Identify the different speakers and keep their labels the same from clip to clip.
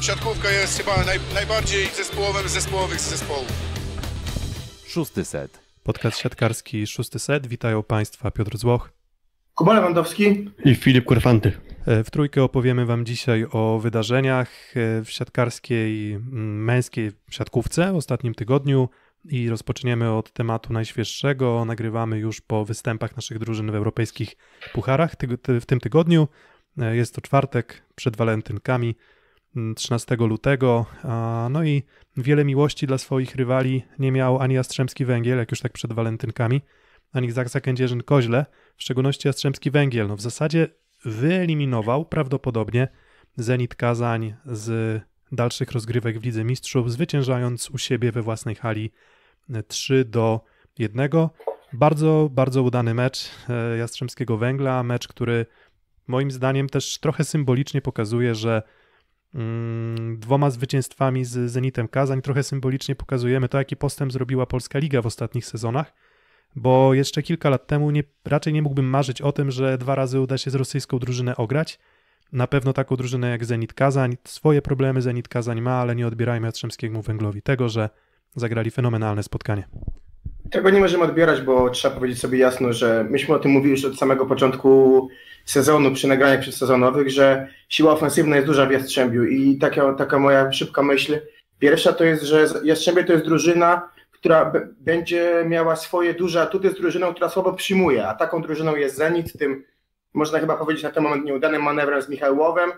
Speaker 1: siatkówka jest chyba naj, najbardziej zespołowym zespołowych z zespołów. Szósty set. Podcast siatkarski Szósty Set. Witają Państwa Piotr Złoch. Kuba Lewandowski. I Filip Kurfanty. E, w trójkę opowiemy Wam dzisiaj o wydarzeniach e, w siatkarskiej mm, męskiej siatkówce w ostatnim tygodniu i rozpoczniemy od tematu najświeższego. Nagrywamy już po występach naszych drużyn w europejskich pucharach w tym tygodniu. E, jest to czwartek przed walentynkami. 13 lutego. No i wiele miłości dla swoich rywali nie miał ani Jastrzębski Węgiel, jak już tak przed walentynkami, ani Zaksa Kędzierzyn-Koźle, w szczególności Jastrzębski Węgiel. No w zasadzie wyeliminował prawdopodobnie Zenit Kazań z dalszych rozgrywek w Lidze Mistrzów, zwyciężając u siebie we własnej hali 3 e, do 1. Bardzo, bardzo udany mecz e, Jastrzębskiego Węgla, mecz, który moim zdaniem też trochę symbolicznie pokazuje, że Mm, dwoma zwycięstwami z Zenitem Kazań. Trochę symbolicznie pokazujemy to, jaki postęp zrobiła Polska Liga w ostatnich sezonach, bo jeszcze kilka lat temu nie, raczej nie mógłbym marzyć o tym, że dwa razy uda się z rosyjską drużynę ograć. Na pewno taką drużynę jak Zenit Kazań. Swoje problemy Zenit Kazań ma, ale nie odbierajmy Jastrzębskiemu Węglowi tego, że zagrali fenomenalne spotkanie.
Speaker 2: Tego nie możemy odbierać, bo trzeba powiedzieć sobie jasno, że myśmy o tym mówili już od samego początku sezonu, przy nagraniach przedsezonowych, że siła ofensywna jest duża w Jastrzębiu i taka, taka moja szybka myśl. Pierwsza to jest, że Jastrzębie to jest drużyna, która będzie miała swoje duże atuty z drużyną, która słabo przyjmuje, a taką drużyną jest Zenit, tym można chyba powiedzieć na ten moment nieudanym manewrem z Michałowem.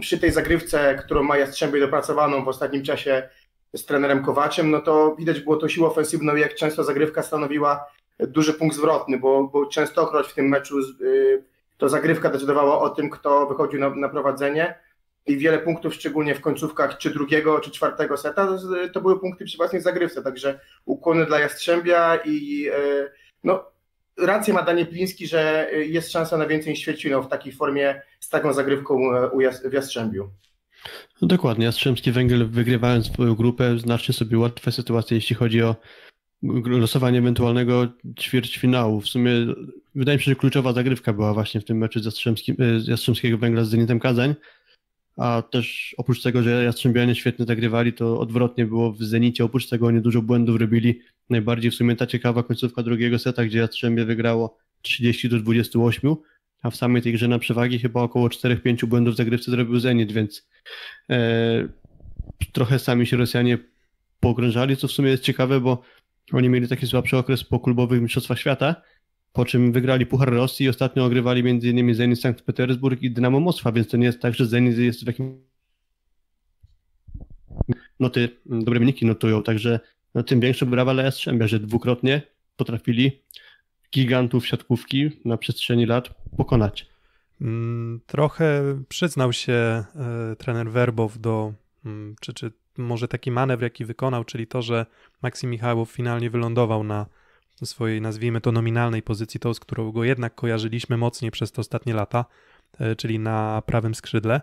Speaker 2: Przy tej zagrywce, którą ma Jastrzębie dopracowaną w ostatnim czasie z trenerem Kowaczem, no to widać było to siłę ofensywną, jak często zagrywka stanowiła duży punkt zwrotny, bo, bo częstokroć w tym meczu y, to zagrywka decydowała o tym, kto wychodził na, na prowadzenie i wiele punktów, szczególnie w końcówkach czy drugiego, czy czwartego seta, to były punkty przy własnej zagrywce, także ukłony dla Jastrzębia i y, no, rację ma Daniel Pliński, że y, jest szansa na więcej niż Świecinów w takiej formie, z taką zagrywką w Jastrzębiu.
Speaker 3: No dokładnie, Jastrzębski Węgiel wygrywając swoją grupę znacznie sobie łatwe sytuacje, jeśli chodzi o losowanie ewentualnego ćwierćfinału. W sumie wydaje mi się, że kluczowa zagrywka była właśnie w tym meczu z, Jastrzębskim, e, z Jastrzębskiego Węgla z Zenitem Kazań, a też oprócz tego, że Jastrzębianie świetnie zagrywali, to odwrotnie było w Zenicie, oprócz tego oni dużo błędów robili. Najbardziej w sumie ta ciekawa końcówka drugiego seta, gdzie Jastrzębie wygrało 30 do 28, a w samej tej grze na przewagi chyba około 4-5 błędów zagrywcy zrobił Zenit, więc e, trochę sami się Rosjanie pogrążali, co w sumie jest ciekawe, bo oni mieli taki słabszy okres po klubowych mistrzostwach świata, po czym wygrali Puchar Rosji i ostatnio ogrywali m.in. Zenit Sankt Petersburg i Dynamo Moskwa, więc to nie jest tak, że Zenit jest w jakimś noty, dobre wyniki notują, także no, tym większe brawa dla Jastrzębia, że dwukrotnie potrafili gigantów siatkówki na przestrzeni lat pokonać?
Speaker 1: Mm, trochę przyznał się e, trener Werbow do, mm, czy, czy może taki manewr, jaki wykonał, czyli to, że Maksim Michałow finalnie wylądował na swojej, nazwijmy to, nominalnej pozycji, tą, z którą go jednak kojarzyliśmy mocniej przez te ostatnie lata, e, czyli na prawym skrzydle.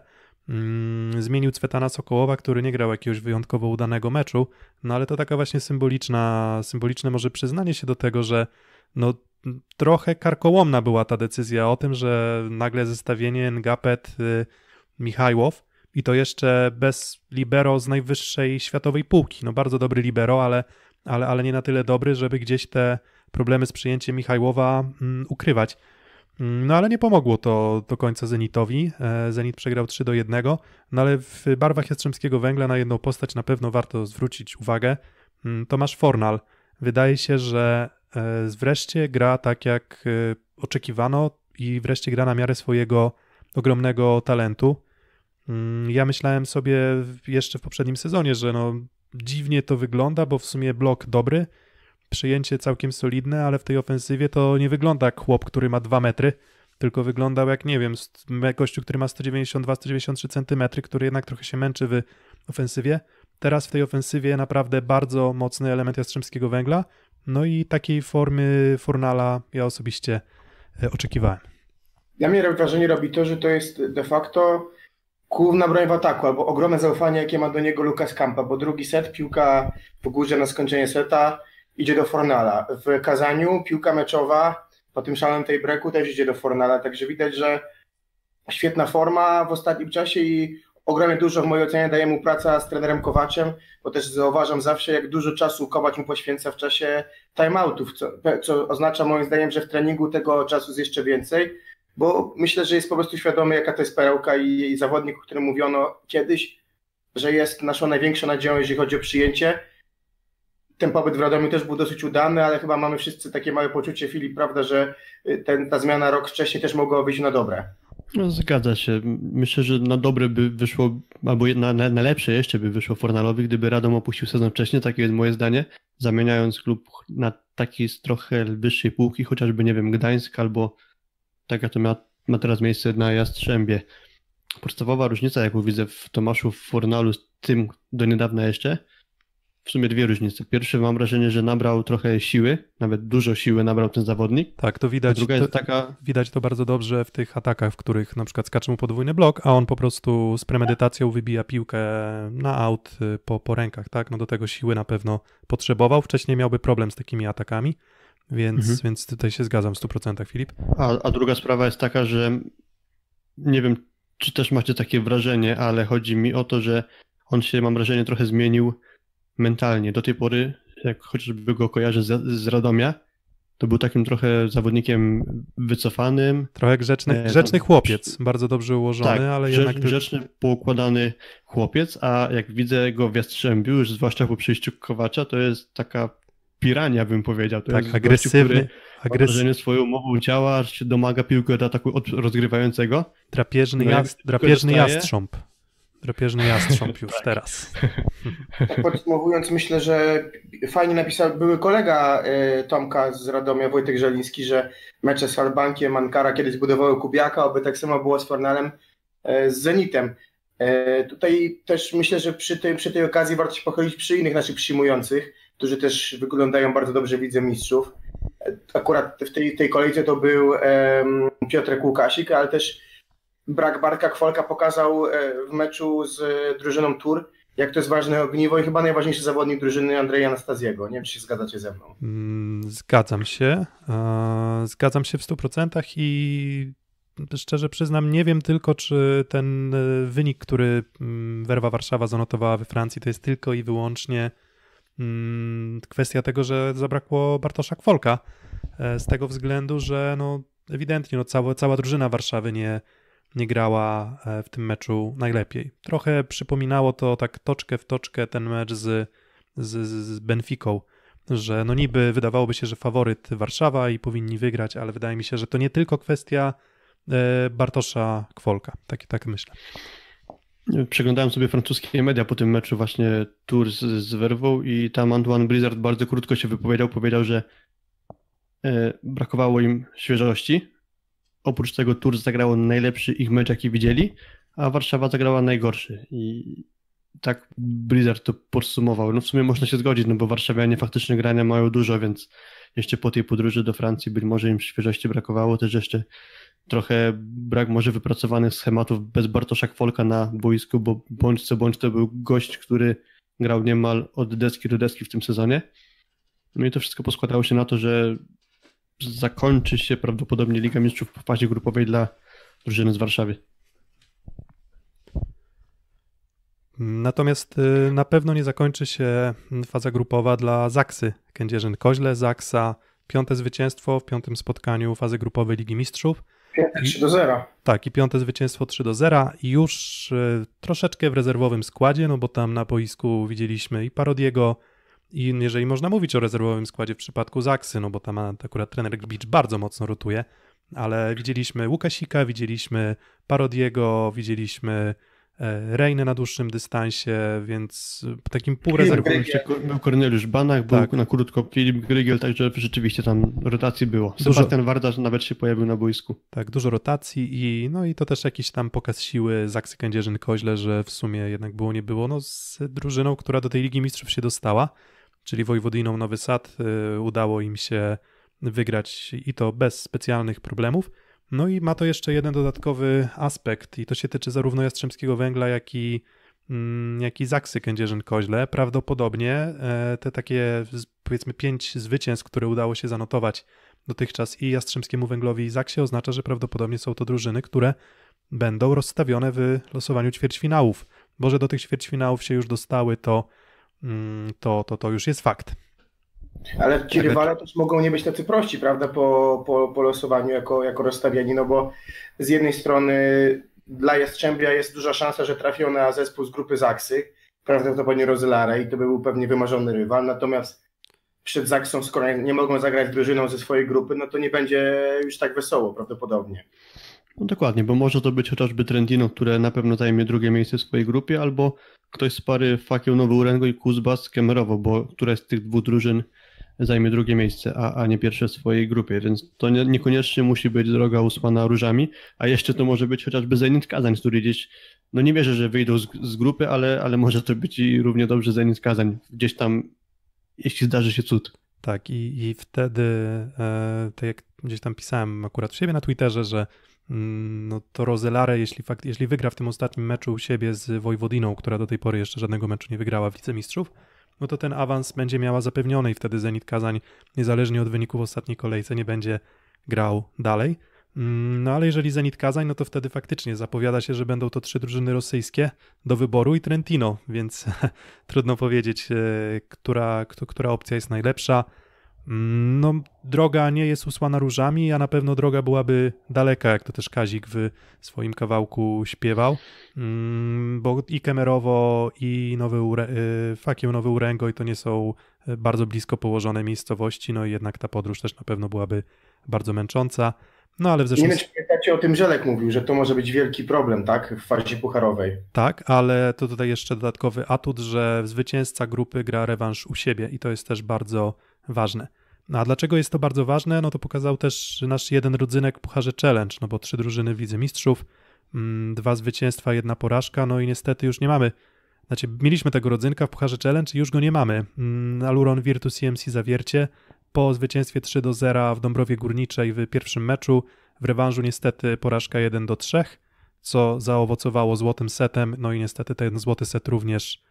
Speaker 1: Mm, zmienił Cwetana Sokołowa, który nie grał jakiegoś wyjątkowo udanego meczu, no ale to taka właśnie symboliczna, symboliczne może przyznanie się do tego, że no trochę karkołomna była ta decyzja o tym, że nagle zestawienie Ngapet y, Michajłow i to jeszcze bez libero z najwyższej światowej półki. No bardzo dobry libero, ale, ale, ale nie na tyle dobry, żeby gdzieś te problemy z przyjęciem Michajłowa mm, ukrywać. Mm, no ale nie pomogło to do końca Zenitowi. E, Zenit przegrał 3 do 1, no ale w barwach Jastrzębskiego Węgla na jedną postać na pewno warto zwrócić uwagę. Mm, Tomasz Fornal. Wydaje się, że E, wreszcie gra tak jak e, oczekiwano i wreszcie gra na miarę swojego ogromnego talentu. Mm, ja myślałem sobie jeszcze w poprzednim sezonie, że no dziwnie to wygląda, bo w sumie blok dobry, przyjęcie całkiem solidne, ale w tej ofensywie to nie wygląda jak chłop, który ma 2 metry, tylko wyglądał jak, nie wiem, gościu, który ma 192-193 centymetry, który jednak trochę się męczy w ofensywie. Teraz w tej ofensywie naprawdę bardzo mocny element Jastrzębskiego Węgla no i takiej formy Fornala ja osobiście e, oczekiwałem.
Speaker 2: Dla mnie wrażenie robi to, że to jest de facto główna broń w ataku, albo ogromne zaufanie, jakie ma do niego Lukas Kampa, bo drugi set, piłka w górze na skończenie seta idzie do Fornala. W Kazaniu piłka meczowa po tym szalonym tej breku też idzie do Fornala, także widać, że świetna forma w ostatnim czasie i ogromnie dużo w mojej ocenie daje mu praca z trenerem Kowaczem, bo też zauważam zawsze, jak dużo czasu Kowacz mu poświęca w czasie timeoutów, co, co oznacza moim zdaniem, że w treningu tego czasu jest jeszcze więcej, bo myślę, że jest po prostu świadomy, jaka to jest perełka i, i zawodnik, o którym mówiono kiedyś, że jest naszą największą nadzieją, jeżeli chodzi o przyjęcie. Ten pobyt w Radomiu też był dosyć udany, ale chyba mamy wszyscy takie małe poczucie chwili, prawda, że y, ten, ta zmiana rok wcześniej też mogła wyjść na dobre.
Speaker 3: No, zgadza się. Myślę, że na dobre by wyszło, albo na, na, na lepsze jeszcze by wyszło Fornalowi, gdyby Radom opuścił sezon wcześniej, takie jest moje zdanie, zamieniając klub na taki z trochę wyższej półki, chociażby, nie wiem, Gdańsk albo tak jak to ma, ma teraz miejsce na Jastrzębie. Podstawowa różnica, jaką widzę w Tomaszu w Fornalu z tym do niedawna jeszcze, w sumie dwie różnice. Pierwszy mam wrażenie, że nabrał trochę siły, nawet dużo siły nabrał ten zawodnik. Tak, to widać. druga to, jest
Speaker 1: taka... Widać to bardzo dobrze w tych atakach, w których na przykład skacze mu podwójny blok, a on po prostu z premedytacją wybija piłkę na aut y, po, po rękach, tak? No do tego siły na pewno potrzebował. Wcześniej miałby problem z takimi atakami, więc, mhm. więc tutaj się zgadzam w 100% Filip.
Speaker 3: A, a druga sprawa jest taka, że nie wiem, czy też macie takie wrażenie, ale chodzi mi o to, że on się, mam wrażenie, trochę zmienił mentalnie. Do tej pory, jak chociażby go kojarzę z, z Radomia, to był takim trochę zawodnikiem wycofanym. Trochę grzeczny, grzeczny chłopiec, bardzo dobrze ułożony, tak, ale grze, jednak... grzeczny, poukładany chłopiec, a jak widzę go w Jastrzębiu, już zwłaszcza po przyjściu Kowacza, to jest taka pirania, bym powiedział. To tak, jest agresywny. Gościu, agresywny. swoją mową ciała, się domaga piłkę od ataku od rozgrywającego. Drapieżny, no, jas, drapieżny jastrząb.
Speaker 1: Drapieżny jastrząb już tak. teraz.
Speaker 2: Tak podsumowując, myślę, że fajnie napisał były kolega y, Tomka z Radomia, Wojtek Żeliński, że mecze z Halbankiem, Ankara kiedyś budowały Kubiaka, oby tak samo było z Fornalem, y, z Zenitem. Y, tutaj też myślę, że przy tej, przy tej okazji warto się pochylić przy innych naszych przyjmujących, którzy też wyglądają bardzo dobrze widzę mistrzów. Akurat w tej, tej kolejce to był um, Piotrek Łukasik, ale też brak Bartka Kwolka pokazał e, w meczu z e, drużyną Tur, jak to jest ważne ogniwo i chyba najważniejszy zawodnik drużyny Andrzeja Anastaziego. Nie wiem, czy się zgadzacie ze mną.
Speaker 1: Mm, zgadzam się. E, zgadzam się w 100% i szczerze przyznam, nie wiem tylko, czy ten wynik, który mm, Werwa Warszawa zanotowała we Francji, to jest tylko i wyłącznie mm, kwestia tego, że zabrakło Bartosza Kwolka. Z tego względu, że no, ewidentnie no, cała, cała drużyna Warszawy nie, nie grała e, w tym meczu najlepiej. Trochę przypominało to tak toczkę w toczkę ten mecz z, z, z Benficą, że no niby wydawałoby się, że faworyt Warszawa i powinni wygrać, ale wydaje mi się, że to nie tylko kwestia e, Bartosza Kwolka. Tak, tak myślę.
Speaker 3: Przeglądałem sobie francuskie media po tym meczu właśnie tour z, z Werwą i tam Antoine Blizzard bardzo krótko się wypowiedział, powiedział, że e, brakowało im świeżości oprócz tego Tour zagrało najlepszy ich mecz, jaki widzieli, a Warszawa zagrała najgorszy. I tak Blizzard to podsumował. No w sumie można się zgodzić, no bo warszawianie faktycznie grania mają dużo, więc jeszcze po tej podróży do Francji być może im świeżości brakowało, też jeszcze trochę brak może wypracowanych schematów bez Bartosza Kwolka na boisku, bo bądź co bądź to był gość, który grał niemal od deski do deski w tym sezonie. No i to wszystko poskładało się na to, że zakończy się prawdopodobnie Liga Mistrzów w fazie grupowej dla drużyny z Warszawy.
Speaker 1: Natomiast y, na pewno nie zakończy się faza grupowa dla Zaksy. Kędzierzyn-Koźle, Zaksa, piąte zwycięstwo w piątym spotkaniu fazy grupowej Ligi Mistrzów. 3 do 0. Tak, i piąte zwycięstwo 3 do 0. I już y, troszeczkę w rezerwowym składzie, no bo tam na boisku widzieliśmy i Parodiego, i jeżeli można mówić o rezerwowym składzie w przypadku Zaksy, no bo tam akurat trener Gbicz bardzo mocno rotuje, ale widzieliśmy Łukasika, widzieliśmy Parodiego, widzieliśmy e, Reiny na dłuższym dystansie, więc takim półrezerwowym... Był
Speaker 3: Corneliusz Banach, był tak. na krótko Filip Grygiel, także rzeczywiście tam rotacji było. Sebastian ten
Speaker 1: Wardasz nawet się
Speaker 3: pojawił na boisku.
Speaker 1: Tak, dużo rotacji i no i to też jakiś tam pokaz siły Zaksy Kędzierzyn-Koźle, że w sumie jednak było nie było no, z drużyną, która do tej Ligi Mistrzów się dostała czyli Wojwodiną Nowy Sad, y, udało im się wygrać i to bez specjalnych problemów. No i ma to jeszcze jeden dodatkowy aspekt i to się tyczy zarówno Jastrzębskiego Węgla, jak i, mm, jak i Zaksy Kędzierzyn-Koźle. Prawdopodobnie e, te takie powiedzmy pięć zwycięstw, które udało się zanotować dotychczas i Jastrzębskiemu Węglowi i Zaksie oznacza, że prawdopodobnie są to drużyny, które będą rozstawione w losowaniu ćwierćfinałów. Bo że do tych ćwierćfinałów się już dostały, to Mm, to, to, to już jest fakt.
Speaker 2: Ale ci rywale też mogą nie być tacy prości, prawda, po, po, po losowaniu jako, jako rozstawiani, no bo z jednej strony dla Jastrzębia jest duża szansa, że trafią na zespół z grupy Zaksy, prawdopodobnie Rozelara i to by był pewnie wymarzony rywal, natomiast przed Zaksą, skoro nie mogą zagrać drużyną ze swojej grupy, no to nie będzie już tak wesoło prawdopodobnie.
Speaker 3: No dokładnie, bo może to być chociażby Trendino, które na pewno zajmie drugie miejsce w swojej grupie, albo ktoś z pary fakieł Nowy Urengo i Kuzba z Kemerowo, bo która z tych dwóch drużyn zajmie drugie miejsce, a, a nie pierwsze w swojej grupie, więc to nie, niekoniecznie musi być droga usłana różami, a jeszcze to może być chociażby Zenit Kazań, który gdzieś, no nie wierzę, że wyjdą z, z grupy, ale, ale może to być i równie dobrze Zenit Kazań, gdzieś tam, jeśli zdarzy się cud.
Speaker 1: Tak i, i wtedy, e, tak jak gdzieś tam pisałem akurat u siebie na Twitterze, że Mm, no to Rozelare, jeśli, fakt, jeśli wygra w tym ostatnim meczu u siebie z Wojwodiną, która do tej pory jeszcze żadnego meczu nie wygrała w Lidze Mistrzów, no to ten awans będzie miała zapewniony i wtedy Zenit Kazań, niezależnie od wyników w ostatniej kolejce, nie będzie grał dalej. Mm, no ale jeżeli Zenit Kazań, no to wtedy faktycznie zapowiada się, że będą to trzy drużyny rosyjskie do wyboru i Trentino, więc trudno powiedzieć, e, która, która opcja jest najlepsza. No, droga nie jest usłana różami, a na pewno droga byłaby daleka, jak to też Kazik w swoim kawałku śpiewał, mm, bo i Kemerowo, i Nowy Ure, y, Fakiem Nowy Uręgo i to nie są y, bardzo blisko położone miejscowości, no i jednak ta podróż też na pewno byłaby bardzo męcząca. No ale w zeszłym... Nie wiem, czy
Speaker 2: pamiętacie o tym Żelek mówił, że to może być wielki problem, tak? W fazie pucharowej.
Speaker 1: Tak, ale to tutaj jeszcze dodatkowy atut, że zwycięzca grupy gra rewanż u siebie i to jest też bardzo ważne. No a dlaczego jest to bardzo ważne? No to pokazał też nasz jeden rodzynek Pucharze Challenge, no bo trzy drużyny w Lidze Mistrzów, mm, dwa zwycięstwa, jedna porażka, no i niestety już nie mamy. Znaczy, mieliśmy tego rodzynka w Pucharze Challenge i już go nie mamy. Mm, Aluron Virtus CMC Zawiercie po zwycięstwie 3 do 0 w Dąbrowie Górniczej w pierwszym meczu, w rewanżu niestety porażka 1 do 3, co zaowocowało złotym setem, no i niestety ten złoty set również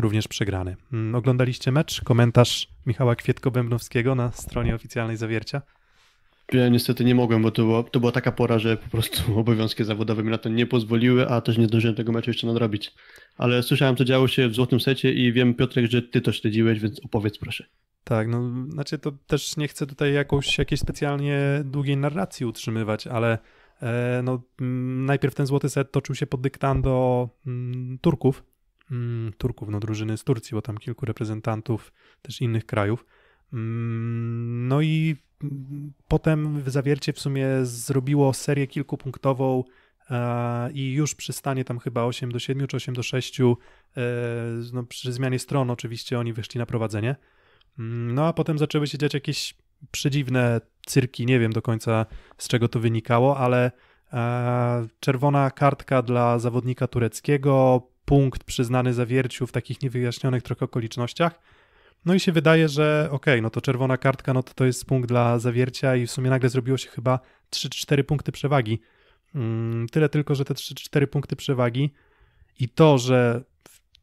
Speaker 1: również przegrany. Mm, oglądaliście mecz? Komentarz Michała Kwietko-Bębnowskiego na stronie oficjalnej Zawiercia?
Speaker 3: Ja niestety nie mogłem, bo to, było, to była taka pora, że po prostu obowiązki zawodowe mi na to nie pozwoliły, a też nie zdążyłem tego meczu jeszcze nadrobić. Ale słyszałem, co działo się w Złotym Secie i wiem, Piotrek, że ty to śledziłeś, więc opowiedz proszę. Tak, no
Speaker 1: znaczy to też nie chcę tutaj jakąś, jakiejś specjalnie długiej narracji utrzymywać, ale e, no, mm, najpierw ten Złoty Set toczył się pod dyktando mm, Turków, mm, Turków, no drużyny z Turcji, bo tam kilku reprezentantów też innych krajów. Mm, no i mm, potem w zawiercie w sumie zrobiło serię kilkupunktową e, i już przy stanie tam chyba 8 do 7 czy 8 do 6, e, no przy zmianie stron oczywiście oni wyszli na prowadzenie. Mm, no a potem zaczęły się dziać jakieś przedziwne cyrki, nie wiem do końca z czego to wynikało, ale e, czerwona kartka dla zawodnika tureckiego, punkt przyznany zawierciu w takich niewyjaśnionych trochę okolicznościach. No i się wydaje, że okej, okay, no to czerwona kartka, no to to jest punkt dla zawiercia i w sumie nagle zrobiło się chyba 3-4 punkty przewagi. Mm, tyle tylko, że te 3-4 punkty przewagi i to, że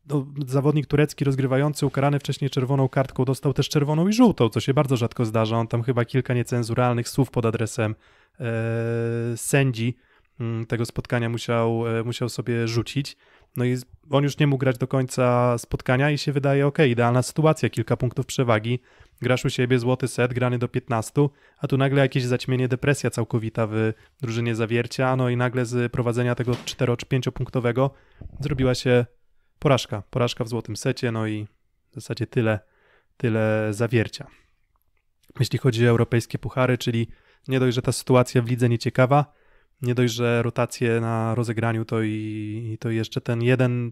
Speaker 1: no, zawodnik turecki rozgrywający ukarany wcześniej czerwoną kartką dostał też czerwoną i żółtą, co się bardzo rzadko zdarza. On tam chyba kilka niecenzuralnych słów pod adresem e, sędzi mm, tego spotkania musiał, e, musiał sobie rzucić. No i on już nie mógł grać do końca spotkania i się wydaje, ok, idealna sytuacja, kilka punktów przewagi, grasz u siebie złoty set, grany do 15, a tu nagle jakieś zaćmienie, depresja całkowita w drużynie zawiercia, no i nagle z prowadzenia tego 4-5 punktowego zrobiła się porażka, porażka w złotym secie, no i w zasadzie tyle, tyle zawiercia. Jeśli chodzi o europejskie puchary, czyli nie dość, że ta sytuacja w lidze nieciekawa, nie dość, że rotacje na rozegraniu, to i, i to jeszcze ten jeden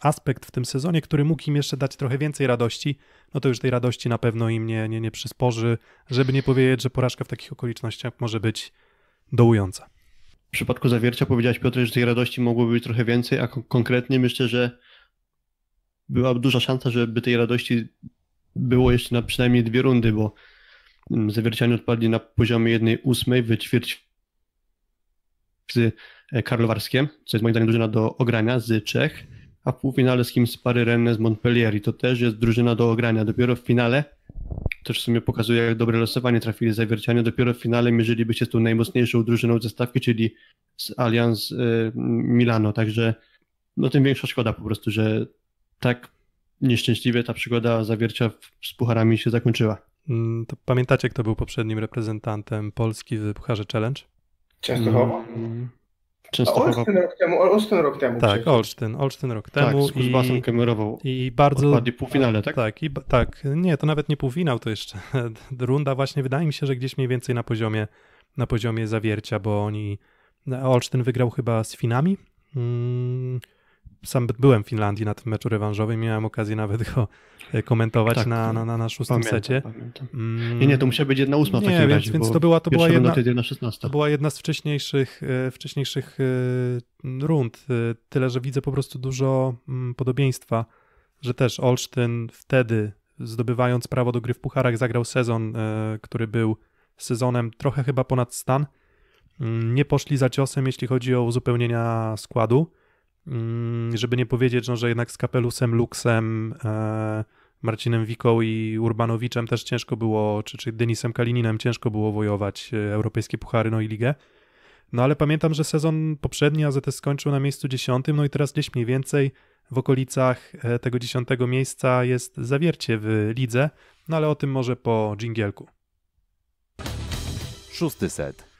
Speaker 1: aspekt w tym sezonie, który mógł im jeszcze dać trochę więcej radości, no to już tej radości na pewno im nie, nie, nie przysporzy, żeby nie powiedzieć, że porażka w takich okolicznościach może
Speaker 3: być dołująca. W przypadku zawiercia powiedziałeś Piotr, że tej radości mogłoby być trochę więcej, a konkretnie myślę, że była duża szansa, żeby tej radości było jeszcze na przynajmniej dwie rundy, bo mm, zawiercianie odpadli na poziomie 1,8 8 w z e, Karlowarskiem, co jest moim zdaniem drużyna do ogrania z Czech, a w półfinale z kimś z Pary Rennes z Montpellier i to też jest drużyna do ogrania. Dopiero w finale, też w sumie pokazuje jak dobre losowanie trafili zawiercianie, dopiero w finale mierzyliby się z tą najmocniejszą drużyną ze stawki, czyli z Allianz e, Milano, także no tym większa szkoda po prostu, że tak nieszczęśliwie ta przygoda zawiercia z pucharami się zakończyła.
Speaker 1: Mm, to pamiętacie, kto był poprzednim reprezentantem Polski w Pucharze Challenge? Częstochowa?
Speaker 2: Mm, Olsztyn rok temu. Olsztyn rok temu tak, Olsztyn. Olsztyn rok tak, temu. Tak, z i, kamerował. I bardzo... Odpadli
Speaker 1: półfinale, tak? Tak, i, tak. Nie, to nawet nie półfinał, to jeszcze runda właśnie wydaje mi się, że gdzieś mniej więcej na poziomie, na poziomie zawiercia, bo oni... Olsztyn wygrał chyba z Finami. Mm, sam byłem w Finlandii na tym meczu rewanżowym, miałem okazję nawet go e, komentować tak, na, na, na, na szóstym pamiętam, secie. Pamiętam. Mm. Nie, nie, to musiała być jedna ósma nie, w takim więc, razie, więc to była, to była jedna, to była jedna z wcześniejszych, e, wcześniejszych e, rund, tyle, że widzę po prostu dużo mm, podobieństwa, że też Olsztyn wtedy zdobywając prawo do gry w pucharach zagrał sezon, który był sezonem trochę chyba ponad stan. Mm, nie poszli za ciosem, jeśli chodzi o uzupełnienia składu Mm, żeby nie powiedzieć, no, że jednak z Kapelusem, Luxem, e, Marcinem Wiką i Urbanowiczem też ciężko było, czy, czy Denisem Kalininem ciężko było wojować e, europejskie puchary, no i ligę. No ale pamiętam, że sezon poprzedni AZS skończył na miejscu 10, no i teraz gdzieś mniej więcej w okolicach e, tego 10 miejsca jest zawiercie w lidze, no ale o tym może po dżingielku. Szósty set.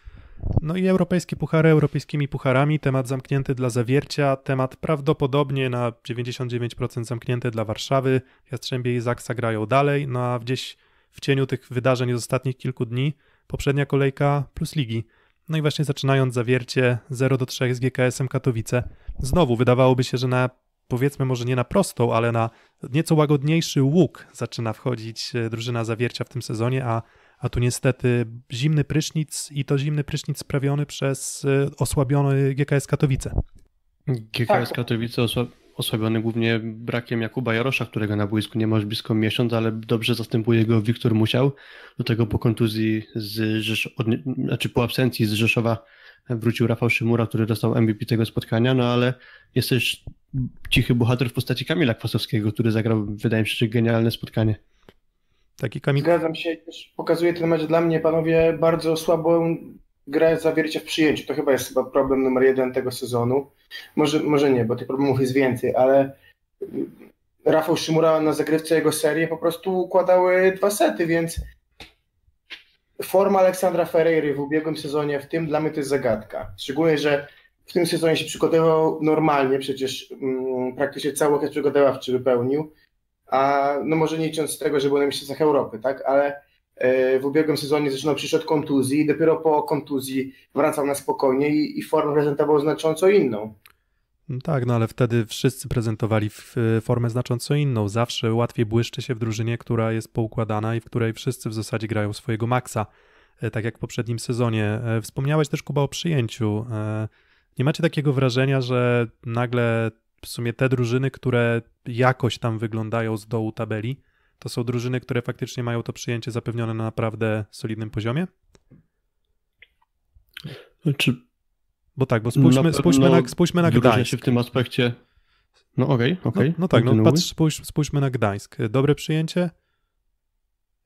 Speaker 1: No i europejskie puchary europejskimi pucharami, temat zamknięty dla zawiercia, temat prawdopodobnie na 99% zamknięty dla Warszawy. Jastrzębie i Zaksa grają dalej, no a gdzieś w cieniu tych wydarzeń z ostatnich kilku dni poprzednia kolejka plus ligi. No i właśnie zaczynając zawiercie 0 do 3 z GKS-em Katowice. Znowu wydawałoby się, że na powiedzmy może nie na prostą, ale na nieco łagodniejszy łuk zaczyna wchodzić e, drużyna zawiercia w tym sezonie, a a tu niestety zimny prysznic i to zimny prysznic sprawiony przez e, osłabiony GKS Katowice. GKS
Speaker 3: tak. Katowice osłab osłabiony głównie brakiem Jakuba Jarosza, którego na boisku nie ma już blisko miesiąc, ale dobrze zastępuje go Wiktor Musiał. Do tego po kontuzji, z Rzesz... od... znaczy po absencji z Rzeszowa wrócił Rafał Szymura, który dostał MVP tego spotkania, no ale jest też cichy bohater w postaci Kamila Kwasowskiego, który zagrał, wydaje mi się, genialne spotkanie.
Speaker 2: Taki kamik... Zgadzam się, też pokazuje ten mecz dla mnie, panowie, bardzo słabą grę zawiercia w przyjęciu. To chyba jest chyba problem numer jeden tego sezonu. Może, może nie, bo tych problemów jest więcej, ale y, Rafał Szymura na zagrywce jego serii po prostu układały dwa sety, więc forma Aleksandra Ferreiry w ubiegłym sezonie, w tym dla mnie to jest zagadka. Szczególnie, że w tym sezonie się przygotował normalnie, przecież mm, praktycznie cały okres przygotowawczy wypełnił a no może nie licząc tego, że był na mistrzostwach Europy, tak, ale e, w ubiegłym sezonie zaczynał przyszedł kontuzji i dopiero po kontuzji wracał na spokojnie i, i formę prezentował znacząco inną.
Speaker 1: Mm, tak, no ale wtedy wszyscy prezentowali e, formę znacząco inną. Zawsze łatwiej błyszczy się w drużynie, która jest poukładana i w której wszyscy w zasadzie grają swojego maksa, e, tak jak w poprzednim sezonie. Wspomniałeś też, Kuba, o przyjęciu. Nie macie takiego wrażenia, że nagle w sumie te drużyny, które jakoś tam wyglądają z dołu tabeli, to są drużyny, które faktycznie mają to przyjęcie zapewnione na naprawdę solidnym poziomie?
Speaker 3: Czy... Znaczy, bo tak, bo spójrzmy na, spójrzmy no, na, spójrzmy na Gdańsk. się w tym aspekcie. No okej, okay, no, okej. Okay. No, no, tak, no, patrz,
Speaker 1: spójrz, spójrzmy na Gdańsk. Dobre przyjęcie?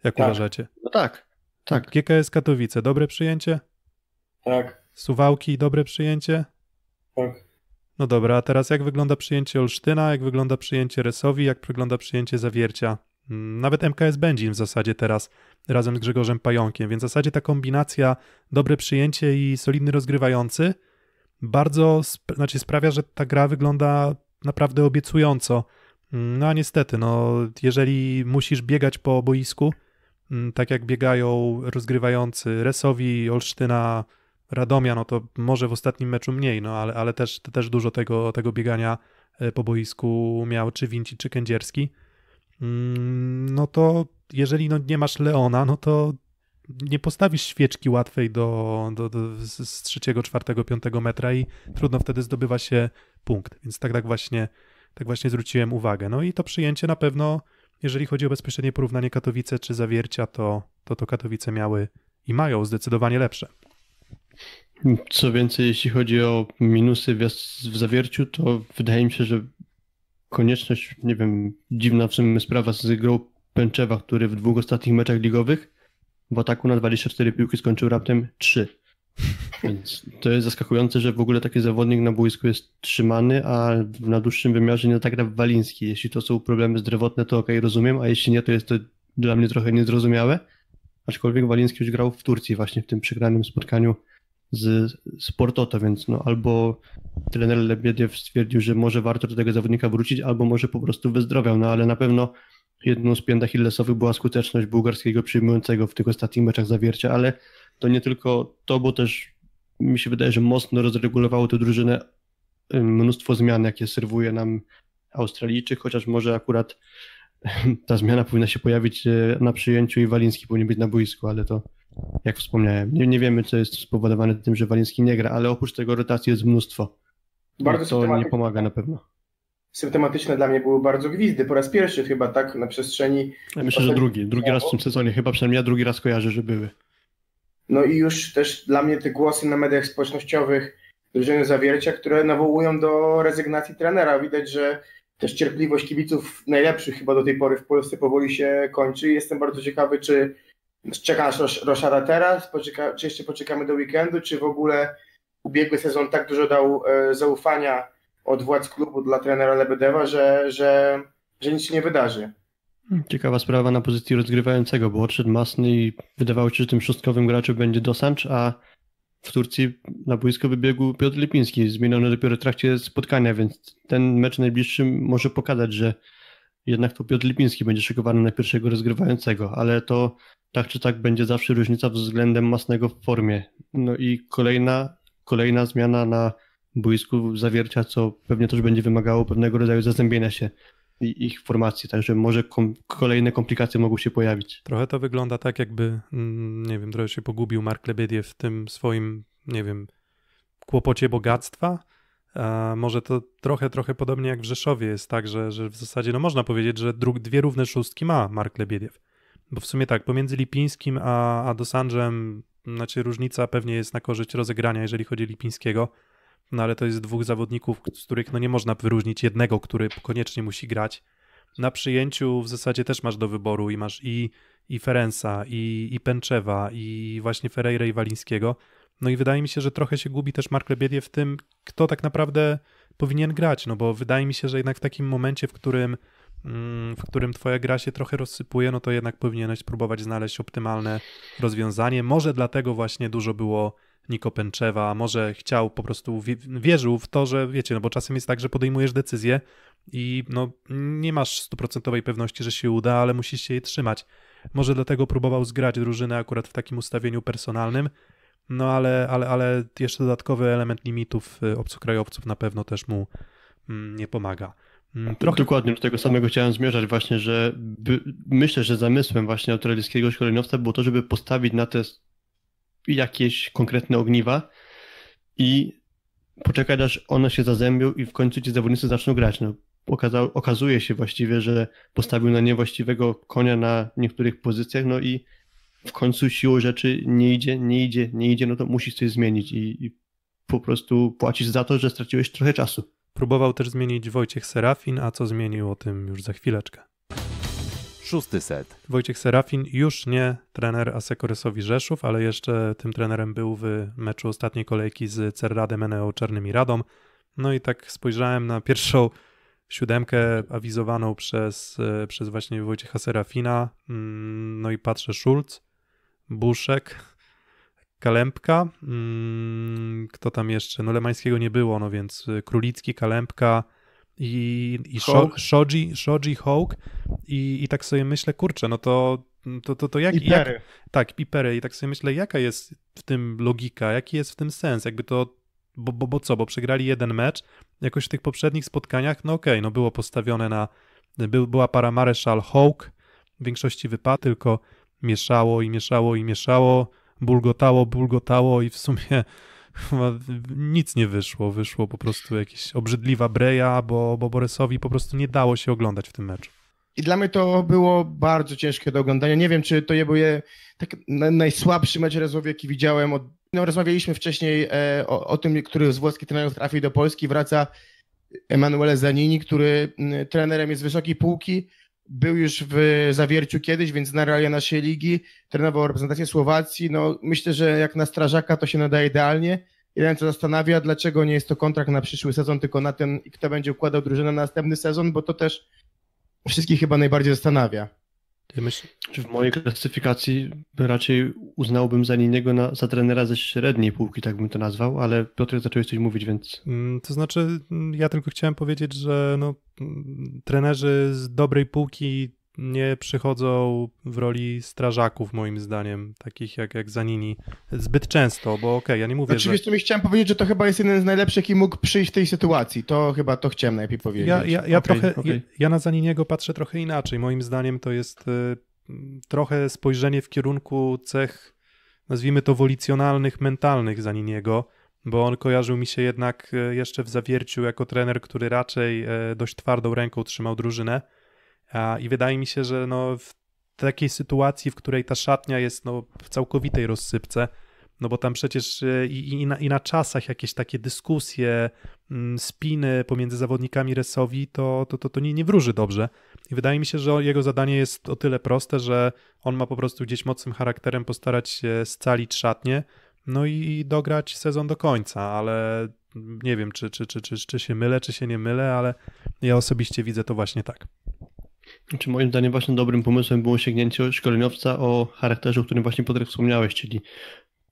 Speaker 3: Jak tak. uważacie?
Speaker 1: No tak, tak. GKS Katowice, dobre przyjęcie? Tak. Suwałki, dobre przyjęcie? Tak. No dobra, a teraz jak wygląda przyjęcie Olsztyna, jak wygląda przyjęcie Resowi, jak wygląda przyjęcie Zawiercia? Mm, nawet MKS Będzin w zasadzie teraz razem z Grzegorzem Pająkiem, więc w zasadzie ta kombinacja dobre przyjęcie i solidny rozgrywający bardzo sp znaczy sprawia, że ta gra wygląda naprawdę obiecująco. Mm, no a niestety, no, jeżeli musisz biegać po boisku, mm, tak jak biegają rozgrywający Resowi, Olsztyna, Radomia, no to może w ostatnim meczu mniej, no ale, ale też, też dużo tego, tego biegania e, po boisku miał czy Vinci, czy Kędzierski. Mm, no to jeżeli no nie masz Leona, no to nie postawisz świeczki łatwej do, do, do z trzeciego, czwartego, piątego metra i trudno wtedy zdobywa się punkt. Więc tak, tak właśnie tak właśnie zwróciłem uwagę. No i to przyjęcie na pewno, jeżeli chodzi o bezpośrednie porównanie Katowice czy Zawiercia, to, to, to Katowice miały i mają zdecydowanie lepsze.
Speaker 3: Co więcej, jeśli chodzi o minusy w, w zawierciu, to wydaje mi się, że konieczność, nie wiem, dziwna w sumie sprawa z grą Pęczewa, który w dwóch ostatnich meczach ligowych w ataku na 24 piłki skończył raptem 3. Więc to jest zaskakujące, że w ogóle taki zawodnik na boisku jest trzymany, a na dłuższym wymiarze nie tak jak Waliński. Jeśli to są problemy zdrowotne, to ok, rozumiem, a jeśli nie, to jest to dla mnie trochę niezrozumiałe. Aczkolwiek Waliński już grał w Turcji właśnie w tym przegranym spotkaniu z Sportota, więc no albo trener Lebiediew stwierdził, że może warto do tego zawodnika wrócić, albo może po prostu wyzdrowiał, no ale na pewno jedną z pięt achillesowych była skuteczność bułgarskiego przyjmującego w tych ostatnich meczach zawiercia, ale to nie tylko to, bo też mi się wydaje, że mocno rozregulowało tę drużynę mnóstwo zmian, jakie serwuje nam Australijczyk, chociaż może akurat ta zmiana powinna się pojawić e, na przyjęciu i Waliński powinien być na boisku, ale to jak wspomniałem. Nie, nie, wiemy, co jest spowodowane tym, że Waliński nie gra, ale oprócz tego rotacji jest mnóstwo. Bardzo to nie pomaga na pewno.
Speaker 2: Symptomatyczne dla mnie były bardzo gwizdy. Po raz pierwszy chyba tak na przestrzeni. Ja myślę, że
Speaker 3: drugi. Drugi raz w tym sezonie. Chyba przynajmniej ja drugi raz kojarzę, że były.
Speaker 2: No i już też dla mnie te głosy na mediach społecznościowych drużyny Zawiercia, które nawołują do rezygnacji trenera. Widać, że też cierpliwość kibiców najlepszych chyba do tej pory w Polsce powoli się kończy. Jestem bardzo ciekawy, czy Czeka nas teraz? Poczeka, czy jeszcze poczekamy do weekendu? Czy w ogóle ubiegły sezon tak dużo dał e, zaufania od władz klubu dla trenera Lebedewa, że, że, że nic się nie wydarzy?
Speaker 3: Ciekawa sprawa na pozycji rozgrywającego, bo odszedł Masny i wydawało się, że tym szóstkowym graczem będzie Dosancz, a w Turcji na boisko wybiegł Piotr Lipiński, zmieniony dopiero w trakcie spotkania, więc ten mecz najbliższy może pokazać, że jednak to Piotr Lipiński będzie szykowany na pierwszego rozgrywającego, ale to tak czy tak będzie zawsze różnica względem masnego w formie. No i kolejna, kolejna zmiana na boisku zawiercia, co pewnie też będzie wymagało pewnego rodzaju zazębienia się ich formacji, także może kom kolejne komplikacje mogą się pojawić.
Speaker 1: Trochę to wygląda tak, jakby, mm, nie wiem, trochę się pogubił Mark Lebedie w tym swoim, nie wiem, kłopocie bogactwa. A może to trochę, trochę podobnie jak w Rzeszowie jest tak, że, że w zasadzie no można powiedzieć, że dwie równe szóstki ma Mark Lebediew. Bo w sumie tak, pomiędzy Lipińskim a, a Dosanżem, znaczy różnica pewnie jest na korzyść rozegrania, jeżeli chodzi o Lipińskiego, no ale to jest dwóch zawodników, z których no nie można wyróżnić jednego, który koniecznie musi grać. Na przyjęciu w zasadzie też masz do wyboru i masz i, i Ferensa, i, i Pęczewa, i właśnie Ferreira i Walińskiego. No i wydaje mi się, że trochę się gubi też Mark Lebiedie w tym, kto tak naprawdę powinien grać, no bo wydaje mi się, że jednak w takim momencie, w którym Mm, w którym twoja gra się trochę rozsypuje, no to jednak powinieneś próbować znaleźć optymalne rozwiązanie. Może dlatego właśnie dużo było Niko Pęczewa, może chciał po prostu, wierzył w to, że wiecie, no bo czasem jest tak, że podejmujesz decyzję i no nie masz stuprocentowej pewności, że się uda, ale musisz się jej trzymać. Może dlatego próbował zgrać drużynę akurat w takim ustawieniu personalnym, no ale, ale, ale jeszcze dodatkowy element limitów y, obcokrajowców na pewno też mu mm, nie
Speaker 3: pomaga. Mm, trochę. Dokładnie do tego samego chciałem zmierzać właśnie, że by, myślę, że zamysłem właśnie australijskiego szkoleniowca było to, żeby postawić na te jakieś konkretne ogniwa i poczekać aż one się zazębią i w końcu ci zawodnicy zaczną grać. No, okazał, okazuje się właściwie, że postawił na niewłaściwego konia na niektórych pozycjach, no i w końcu siłą rzeczy nie idzie, nie idzie, nie idzie, no to musisz coś zmienić i, i po prostu płacisz za to, że straciłeś trochę czasu.
Speaker 1: Próbował też zmienić Wojciech Serafin, a co zmienił o tym już za chwileczkę. Szósty set. Wojciech Serafin już nie trener Asekoresowi Rzeszów, ale jeszcze tym trenerem był w meczu ostatniej kolejki z Cerradem Eneo Czarnymi Radą. No i tak spojrzałem na pierwszą siódemkę awizowaną przez, przez właśnie Wojciecha Serafina. Mm, no i patrzę Szulc, Buszek, Kalempka. Mm, kto tam jeszcze? No Lemańskiego nie było, no więc y, Królicki, Kalempka i, i Shoji, Shoji Hawk. I, I tak sobie myślę, kurczę, no to to, to, to jak, jak, Tak, pipery. I tak sobie myślę, jaka jest w tym logika, jaki jest w tym sens, jakby to, bo, bo, bo co, bo przegrali jeden mecz, jakoś w tych poprzednich spotkaniach, no okej, okay, no było postawione na, by, była para Mareszal Hawk, w większości wypadków tylko mieszało i mieszało i mieszało, bulgotało, bulgotało i w sumie nic nie wyszło. Wyszło po prostu jakaś obrzydliwa breja, bo, bo Borysowi po prostu nie dało się oglądać w tym meczu.
Speaker 2: I dla mnie to było bardzo ciężkie do oglądania. Nie wiem, czy to je był je, tak, najsłabszy mecz Rezowi, jaki widziałem. Od, no, rozmawialiśmy wcześniej e, o, o, tym, który z włoskich trenerów trafi do Polski. Wraca Emanuele Zanini, który mm, trenerem jest wysokiej półki, był już w Zawierciu kiedyś, więc na realia naszej ligi, trenował reprezentację Słowacji, no myślę, że jak na strażaka to się nadaje idealnie. Jeden co zastanawia, dlaczego nie jest to kontrakt na przyszły sezon, tylko na ten, kto będzie układał drużynę na następny sezon, bo to też wszystkich chyba najbardziej zastanawia.
Speaker 3: Ja myślę, w mojej klasyfikacji raczej uznałbym za na, za trenera ze średniej półki, tak bym to nazwał, ale Piotr zaczął coś mówić, więc...
Speaker 1: Mm, to znaczy, mm, ja tylko chciałem powiedzieć, że no, Mm, trenerzy z dobrej półki nie przychodzą w roli strażaków, moim zdaniem, takich jak, jak Zanini, zbyt często, bo okej, okay, ja
Speaker 2: nie mówię, Oczywiście to że... chciałem powiedzieć, że to chyba jest jeden z najlepszych, jaki mógł przyjść w tej sytuacji. To chyba to chciałem najpierw powiedzieć. Ja, ja, ja okay, trochę, okay. Ja,
Speaker 1: ja, na Zaniniego patrzę trochę inaczej. Moim zdaniem to jest y, trochę spojrzenie w kierunku cech, nazwijmy to, wolicjonalnych, mentalnych Zaniniego, bo on kojarzył mi się jednak e, jeszcze w zawierciu jako trener, który raczej e, dość twardą ręką trzymał drużynę. I wydaje mi się, że no w takiej sytuacji, w której ta szatnia jest no w całkowitej rozsypce, no bo tam przecież e, i, i, na, i na, czasach jakieś takie dyskusje, mm, spiny pomiędzy zawodnikami Resowi, to, to, to, to nie, nie wróży dobrze. I wydaje mi się, że jego zadanie jest o tyle proste, że on ma po prostu gdzieś mocnym charakterem postarać się scalić szatnię, no i dograć sezon do końca, ale nie wiem, czy, czy, czy, czy, czy się mylę, czy się nie mylę, ale ja osobiście widzę to właśnie tak.
Speaker 3: Czy moim zdaniem właśnie dobrym pomysłem było sięgnięcie szkoleniowca o charakterze, o którym właśnie Piotrek wspomniałeś, czyli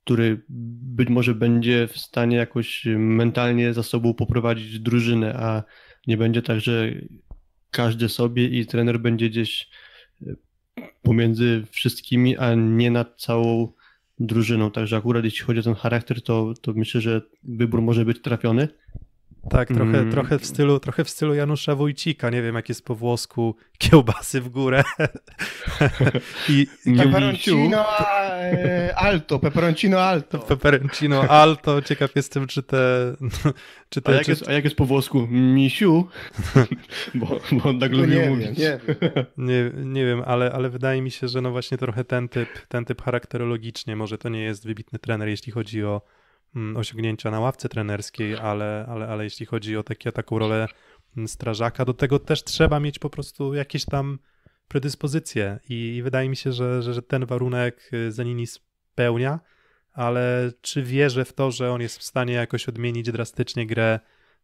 Speaker 3: który być może będzie w stanie jakoś mentalnie za sobą poprowadzić drużynę, a nie będzie tak, że każdy sobie i trener będzie gdzieś pomiędzy wszystkimi, a nie nad całą drużyną. Także akurat jeśli chodzi o ten charakter, to, to myślę, że wybór może być trafiony. Tak, trochę, mm. trochę, w stylu, trochę w stylu
Speaker 1: Janusza Wójcika, nie wiem jak jest po włosku, kiełbasy w górę. I peperoncino e, alto, peperoncino alto. Peperoncino alto, ciekaw jestem czy te... Czy te a, jak czy... Jest, a jak jest po włosku? Misiu?
Speaker 3: bo, bo on tak nie mówić. nie,
Speaker 1: wiem. nie, wiem, ale, ale wydaje mi się, że no właśnie trochę ten typ, ten typ charakterologicznie, może to nie jest wybitny trener, jeśli chodzi o Mm, osiągnięcia na ławce trenerskiej, ale, ale, ale jeśli chodzi o takie, taką rolę strażaka, do tego też trzeba mieć po prostu jakieś tam predyspozycje i, i wydaje mi się, że, że, że ten warunek y, Zanini spełnia, ale czy wierzę w to, że on jest w stanie jakoś odmienić drastycznie grę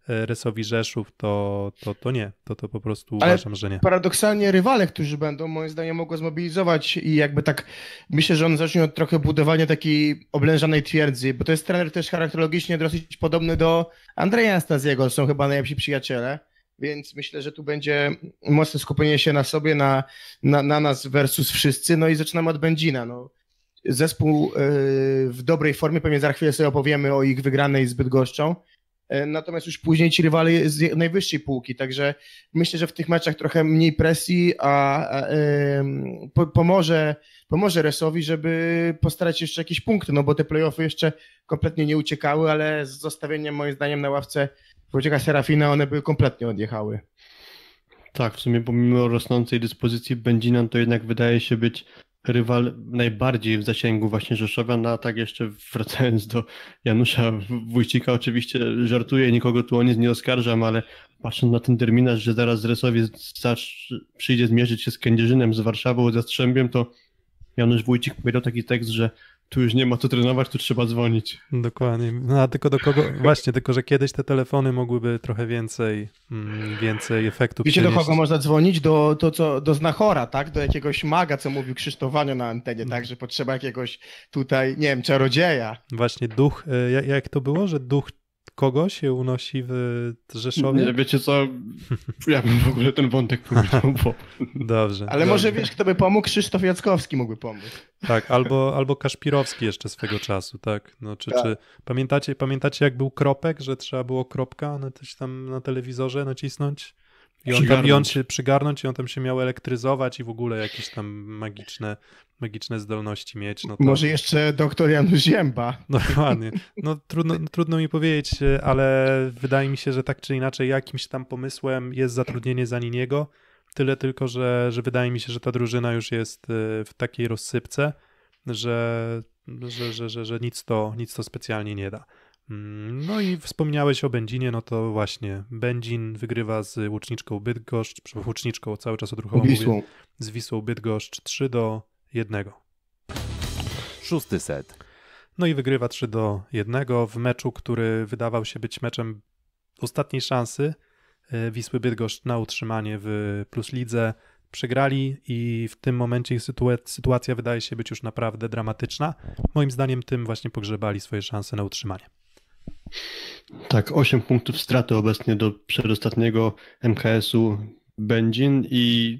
Speaker 1: E, Resowi Rzeszów, to, to, to nie, to, to po prostu Ale uważam, że nie.
Speaker 2: Paradoksalnie rywale, którzy będą, moim zdaniem, mogą zmobilizować i jakby tak myślę, że on zacznie od trochę budowania takiej oblężanej twierdzy, bo to jest trener też charakterologicznie dosyć podobny do Andrzeja jego są chyba najlepsi przyjaciele. Więc myślę, że tu będzie mocne skupienie się na sobie, na, na, na nas versus wszyscy. No i zaczynamy od Będzina. No zespół e, w dobrej formie, pewnie za chwilę sobie opowiemy o ich wygranej z Bydgoszczą. E, natomiast już później ci rywale z najwyższej półki, także myślę, że w tych meczach trochę mniej presji, a, a po, pomoże, pomoże Resowi, żeby postarać się jeszcze jakieś punkty, no bo te playoffy jeszcze kompletnie nie uciekały, ale z zostawieniem moim zdaniem na ławce Wojciecha Serafina one były kompletnie odjechały.
Speaker 3: Tak, w sumie pomimo rosnącej dyspozycji Będzina to jednak wydaje się być rywal najbardziej w zasięgu właśnie Rzeszowa, no a tak jeszcze wracając do Janusza Wójcika, oczywiście żartuję, nikogo tu o nic nie oskarżam, ale patrząc na ten terminarz, że zaraz Resowiec przyjdzie zmierzyć się z Kędzierzynem, z Warszawą, z Jastrzębiem, to Janusz Wójcik powiedział taki tekst, że tu już nie ma co trenować, tu trzeba dzwonić. Dokładnie.
Speaker 1: No, a tylko do kogo? Właśnie, tylko że kiedyś te telefony mogłyby trochę więcej, mm, więcej efektów. Wiecie, przynieść. do kogo
Speaker 2: można dzwonić? Do, do, co, do znachora, tak? Do jakiegoś maga, co mówił Krzysztofania na antenie, tak? Że potrzeba jakiegoś tutaj, nie wiem, czarodzieja.
Speaker 1: Właśnie duch, e, jak to było, że duch kogo się unosi w Rzeszowie? Nie, wiecie
Speaker 3: co, ja bym w ogóle ten wątek powiedział, bo... Dobrze.
Speaker 1: Ale dobrze. może wiesz,
Speaker 2: kto by pomógł? Krzysztof Jackowski mógłby pomóc.
Speaker 1: Tak, albo, albo Kaszpirowski jeszcze swego czasu, tak? No, czy, tak. czy pamiętacie, pamiętacie jak był kropek, że trzeba było kropka na, coś tam na telewizorze nacisnąć? I on, tam, I on się przygarnąć i on tam się miał elektryzować i w ogóle jakieś tam magiczne, magiczne zdolności mieć. No to... Może jeszcze doktor Jan Zięba. No dokładnie. No trudno, no, trudno mi powiedzieć, ale wydaje mi się, że tak czy inaczej jakimś tam pomysłem jest zatrudnienie za niego. Tyle tylko, że, że wydaje mi się, że ta drużyna już jest y, w takiej rozsypce, że, że, że, że, że nic, to, nic to specjalnie nie da. Mm, no i wspomniałeś o Będzinie, no to właśnie Będzin wygrywa z Łuczniczką Bydgoszcz, Łuczniczką cały czas odruchowo Wisłą. Mówię, z Wisłą Bydgoszcz 3 do 1. Szósty set. No i wygrywa 3 do 1 w meczu, który wydawał się być meczem ostatniej szansy e, Wisły Bydgoszcz na utrzymanie w Plus Lidze. Przegrali i w tym momencie ich sytuacja wydaje się być już naprawdę dramatyczna. Moim zdaniem tym właśnie pogrzebali swoje szanse na utrzymanie.
Speaker 3: Tak, 8 punktów straty obecnie do przedostatniego MKS-u Benzin i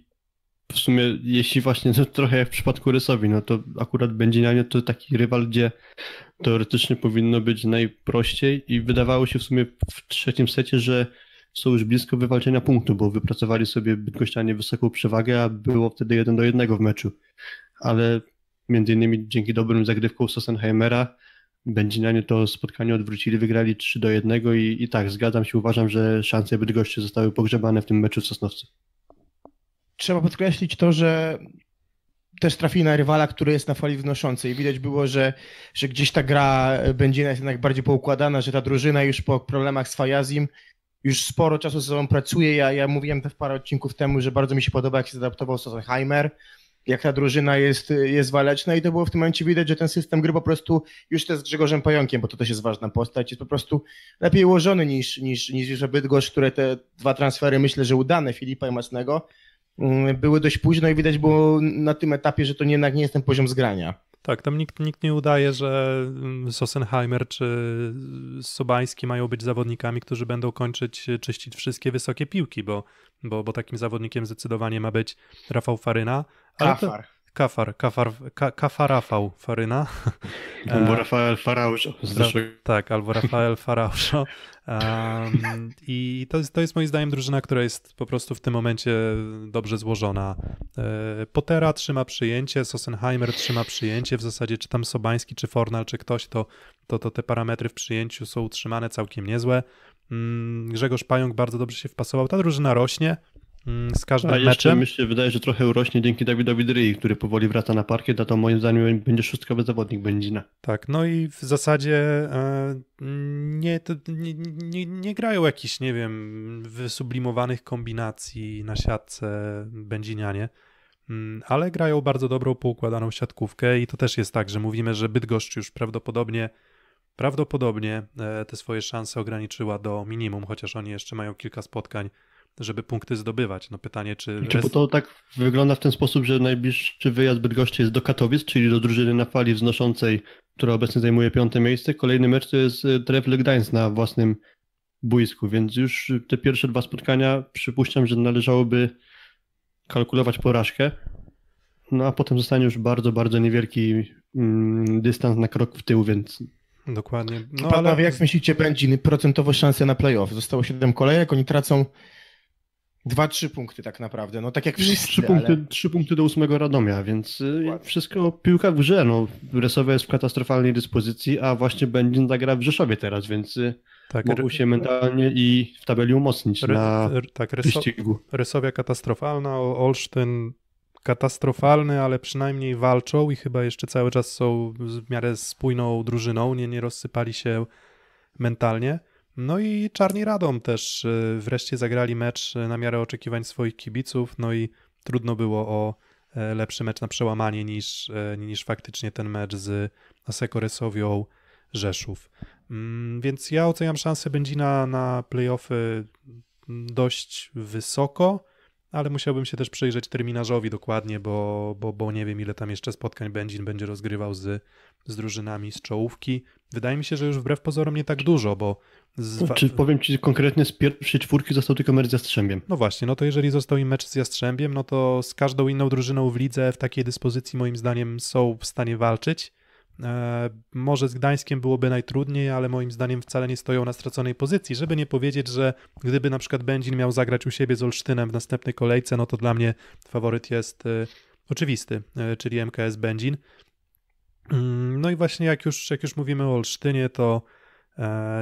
Speaker 3: w sumie jeśli właśnie no, trochę jak w przypadku Rysowi, no to akurat Benzinianie to taki rywal, gdzie teoretycznie powinno być najprościej i wydawało się w sumie w trzecim secie, że są już blisko wywalczenia punktu, bo wypracowali sobie Bydgoszczanie wysoką przewagę, a było wtedy 1 do 1 w meczu. Ale między innymi dzięki dobrym zagrywkom Sossenheimera Będzinianie to spotkanie odwrócili, wygrali 3 do 1 i, i tak, zgadzam się, uważam, że szanse Bydgoszczy zostały pogrzebane w tym meczu w Sosnowcu.
Speaker 2: Trzeba podkreślić to, że też trafili na rywala, który jest na fali wnoszącej. Widać było, że, że gdzieś ta gra będzie jednak bardziej poukładana, że ta drużyna już po problemach z Fajazim już sporo czasu ze sobą pracuje. Ja, ja mówiłem te w parę odcinków temu, że bardzo mi się podoba, jak się zadaptował Heimer jak ta drużyna jest, jest waleczna i to było w tym momencie widać, że ten system gry po prostu już też z Grzegorzem Pająkiem, bo to też jest ważna postać, jest po prostu lepiej ułożony niż, niż, niż Wisła Bydgoszcz, które te dwa transfery myślę, że udane Filipa i Masnego mm, były dość późno i widać było na tym etapie, że to jednak nie jest ten poziom zgrania.
Speaker 1: Tak, tam nikt, nikt nie udaje, że mm, Sossenheimer czy Sobański mają być zawodnikami, którzy będą kończyć, czyścić wszystkie wysokie piłki, bo, bo, bo takim zawodnikiem zdecydowanie ma być Rafał Faryna, Kafar. Kafar, Kafar, ka, Kafarafał Faryna. Albo Rafael Faraużo. Tak, albo Rafael Faraużo. Um, I to jest, to jest moim zdaniem drużyna, która jest po prostu w tym momencie dobrze złożona. E, Potera trzyma przyjęcie, Sosenheimer trzyma przyjęcie, w zasadzie czy tam Sobański, czy Fornal, czy ktoś, to, to, to te parametry w przyjęciu są utrzymane całkiem niezłe. Mm, Grzegorz Pająk bardzo dobrze się wpasował. Ta drużyna
Speaker 3: rośnie. Mm, z każdym A meczem. jeszcze mi się wydaje, że trochę urośnie dzięki Dawidowi Dryi, który powoli wraca na parkiet, a to moim zdaniem będzie szóstkowy zawodnik Będzina. Tak,
Speaker 1: no i w zasadzie e, nie, nie, nie, nie grają jakichś, nie wiem, wysublimowanych kombinacji na siatce Będzinianie, mm, ale grają bardzo dobrą poukładaną siatkówkę i to też jest tak, że mówimy, że Bydgoszcz już prawdopodobnie prawdopodobnie e, te swoje szanse ograniczyła do minimum, chociaż oni jeszcze mają kilka spotkań żeby punkty zdobywać. No pytanie, czy... Czy to
Speaker 3: tak wygląda w ten sposób, że najbliższy wyjazd Bydgoszczy jest do Katowic, czyli do drużyny na fali wznoszącej, która obecnie zajmuje piąte miejsce. Kolejny mecz to jest e, Trefl Gdańsk na własnym boisku, więc już te pierwsze dwa spotkania przypuszczam, że należałoby kalkulować porażkę, no a potem zostanie już
Speaker 2: bardzo, bardzo niewielki mm, dystans na krok w tył, więc
Speaker 1: Dokładnie. No, Panowie, ale... jak
Speaker 2: myślicie, będzie procentowo szanse na playoff? Zostało 7 kolejek, oni tracą Dwa, trzy punkty tak naprawdę, no tak jak no wszyscy. Trzy punkty, trzy punkty do ósmego Radomia, więc y,
Speaker 3: Ładnie. wszystko piłka w grze. No, Resowa jest w katastrofalnej dyspozycji, a właśnie będzie zagra w Rzeszowie teraz, więc y, tak, się mentalnie i w tabeli umocnić re, na tak, Reso, wyścigu.
Speaker 1: Resowia katastrofalna, Olsztyn katastrofalny, ale przynajmniej walczą i chyba jeszcze cały czas są w miarę spójną drużyną, nie, nie rozsypali się mentalnie. No i Czarni Radom też y, wreszcie zagrali mecz y, na miarę oczekiwań swoich kibiców, no i trudno było o e, lepszy mecz na przełamanie niż, e, niż faktycznie ten mecz z Aseko Rzeszów. Mm, więc ja oceniam szansę Będzina na playoffy dość wysoko ale musiałbym się też przyjrzeć terminarzowi dokładnie, bo, bo, bo nie wiem, ile tam jeszcze spotkań Będzin będzie rozgrywał z, z drużynami z czołówki. Wydaje mi się, że już wbrew
Speaker 3: pozorom nie tak dużo, bo. Z... powiem ci konkretnie, z pierwszej czwórki został tylko mecz z Jastrzębiem.
Speaker 1: No właśnie, no to jeżeli został im mecz z Jastrzębiem, no to z każdą inną drużyną w lidze w takiej dyspozycji moim zdaniem są w stanie walczyć. E, może z Gdańskiem byłoby najtrudniej, ale moim zdaniem wcale nie stoją na straconej pozycji. Żeby nie powiedzieć, że gdyby na przykład Będzin miał zagrać u siebie z Olsztynem w następnej kolejce, no to dla mnie faworyt jest e, oczywisty, e, czyli MKS Będzin. Mm, no i właśnie jak już, jak już mówimy o Olsztynie, to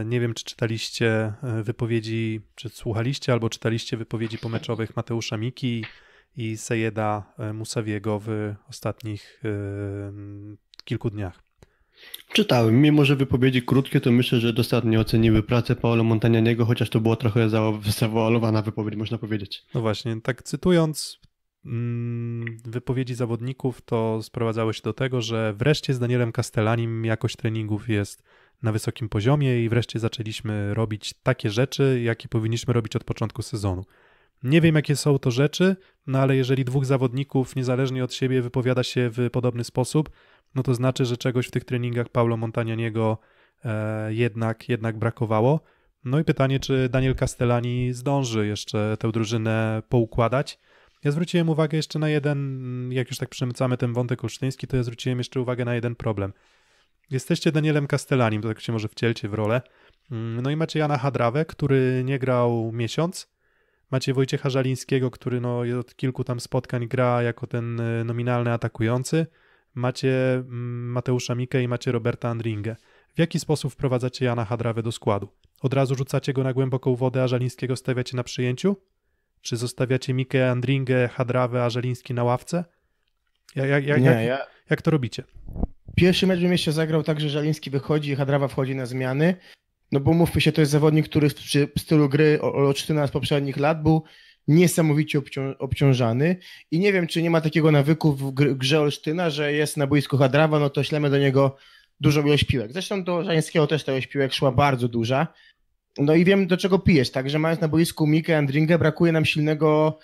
Speaker 1: nie wiem, czy czytaliście wypowiedzi, czy słuchaliście albo czytaliście wypowiedzi pomeczowych Mateusza Miki i Sejeda Musawiego w ostatnich kilku dniach.
Speaker 3: Czytałem. Mimo, że wypowiedzi krótkie, to myślę, że dostatnio oceniły pracę Paolo Montagnaniego, chociaż to była trochę zawoalowana wypowiedź, można powiedzieć.
Speaker 1: No właśnie, tak cytując mm, wypowiedzi zawodników, to sprowadzało się do tego, że wreszcie z Danielem Castellanim jakość treningów jest na wysokim poziomie i wreszcie zaczęliśmy robić takie rzeczy, jakie powinniśmy robić od początku sezonu. Nie wiem, jakie są to rzeczy, no ale jeżeli dwóch zawodników niezależnie od siebie wypowiada się w podobny sposób, no to znaczy, że czegoś w tych treningach Paulo Montagnaniego e, jednak, jednak brakowało. No i pytanie, czy Daniel Castellani zdąży jeszcze tę drużynę poukładać. Ja zwróciłem uwagę jeszcze na jeden, jak już tak przemycamy ten wątek olsztyński, to ja zwróciłem jeszcze uwagę na jeden problem. Jesteście Danielem Castellanim, to tak się może wcielcie w rolę. Mm, no i macie Jana Hadrawę, który nie grał miesiąc. Macie Wojciecha Żalińskiego, który no od kilku tam spotkań gra jako ten e, nominalny atakujący macie mm, Mateusza Mikę i macie Roberta Andringę. W jaki sposób wprowadzacie Jana Hadrawę do składu? Od razu rzucacie go na głęboką wodę, a Żalińskiego stawiacie na przyjęciu? Czy zostawiacie Mikę, Andringę, Hadrawę, a Żaliński na ławce? Jak, jak, jak, Nie, ja...
Speaker 2: jak to robicie? Pierwszy mecz w mieście zagrał tak, że Żaliński wychodzi i Hadrawa wchodzi na zmiany. No bo mówmy się, to jest zawodnik, który w stylu gry na z poprzednich lat był niesamowicie obcią obciążany i nie wiem, czy nie ma takiego nawyku w grze Olsztyna, że jest na boisku Hadrawa, no to ślemy do niego dużą ilość piłek. Zresztą do Żańskiego też ta ilość piłek szła bardzo duża. No i wiem, do czego pijesz, tak, że mając na boisku Mikę Andringę, brakuje nam silnego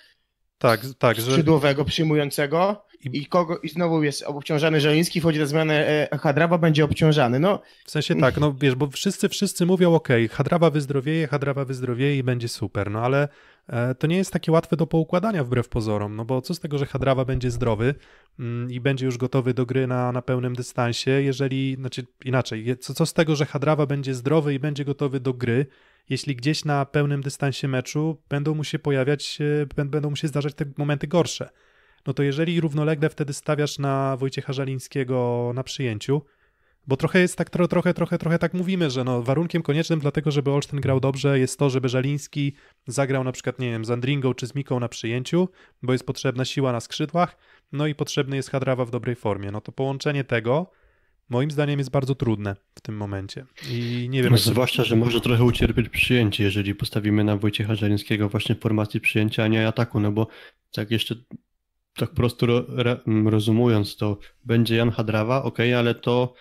Speaker 2: tak, tak, skrzydłowego że... przyjmującego i... I, kogo, i znowu jest obciążany Żeliński, wchodzi na zmianę e, Hadrawa, będzie obciążany. No. W sensie tak, no wiesz, bo wszyscy,
Speaker 1: wszyscy mówią, ok, Hadrawa wyzdrowieje, Hadrawa wyzdrowieje i będzie super, no ale e, to nie jest takie łatwe do poukładania wbrew pozorom, no bo co z tego, że Hadrawa będzie zdrowy mm, i będzie już gotowy do gry na, na pełnym dystansie, jeżeli, znaczy inaczej, co, co z tego, że Hadrawa będzie zdrowy i będzie gotowy do gry, jeśli gdzieś na pełnym dystansie meczu będą mu się pojawiać, e, będą mu się zdarzać te momenty gorsze. No to jeżeli równolegle wtedy stawiasz na Wojciecha Żalińskiego na przyjęciu, bo trochę jest tak, trochę, trochę, trochę tak mówimy, że no, warunkiem koniecznym dlatego, żeby Olsztyn grał dobrze, jest to, żeby Żaliński zagrał na przykład, nie wiem, z Andringą czy z Miką na przyjęciu, bo jest potrzebna siła na skrzydłach, no i potrzebny jest Hadrawa w dobrej formie. No to połączenie tego moim zdaniem jest bardzo trudne w tym momencie. I nie wiem. No, zwłaszcza, że może
Speaker 3: trochę ucierpieć przyjęcie, jeżeli postawimy na Wojciecha Żelińskiego właśnie w formacji przyjęcia, a nie ataku, no bo tak jeszcze tak prosto rozumując to, będzie Jan Hadrawa, ok, ale to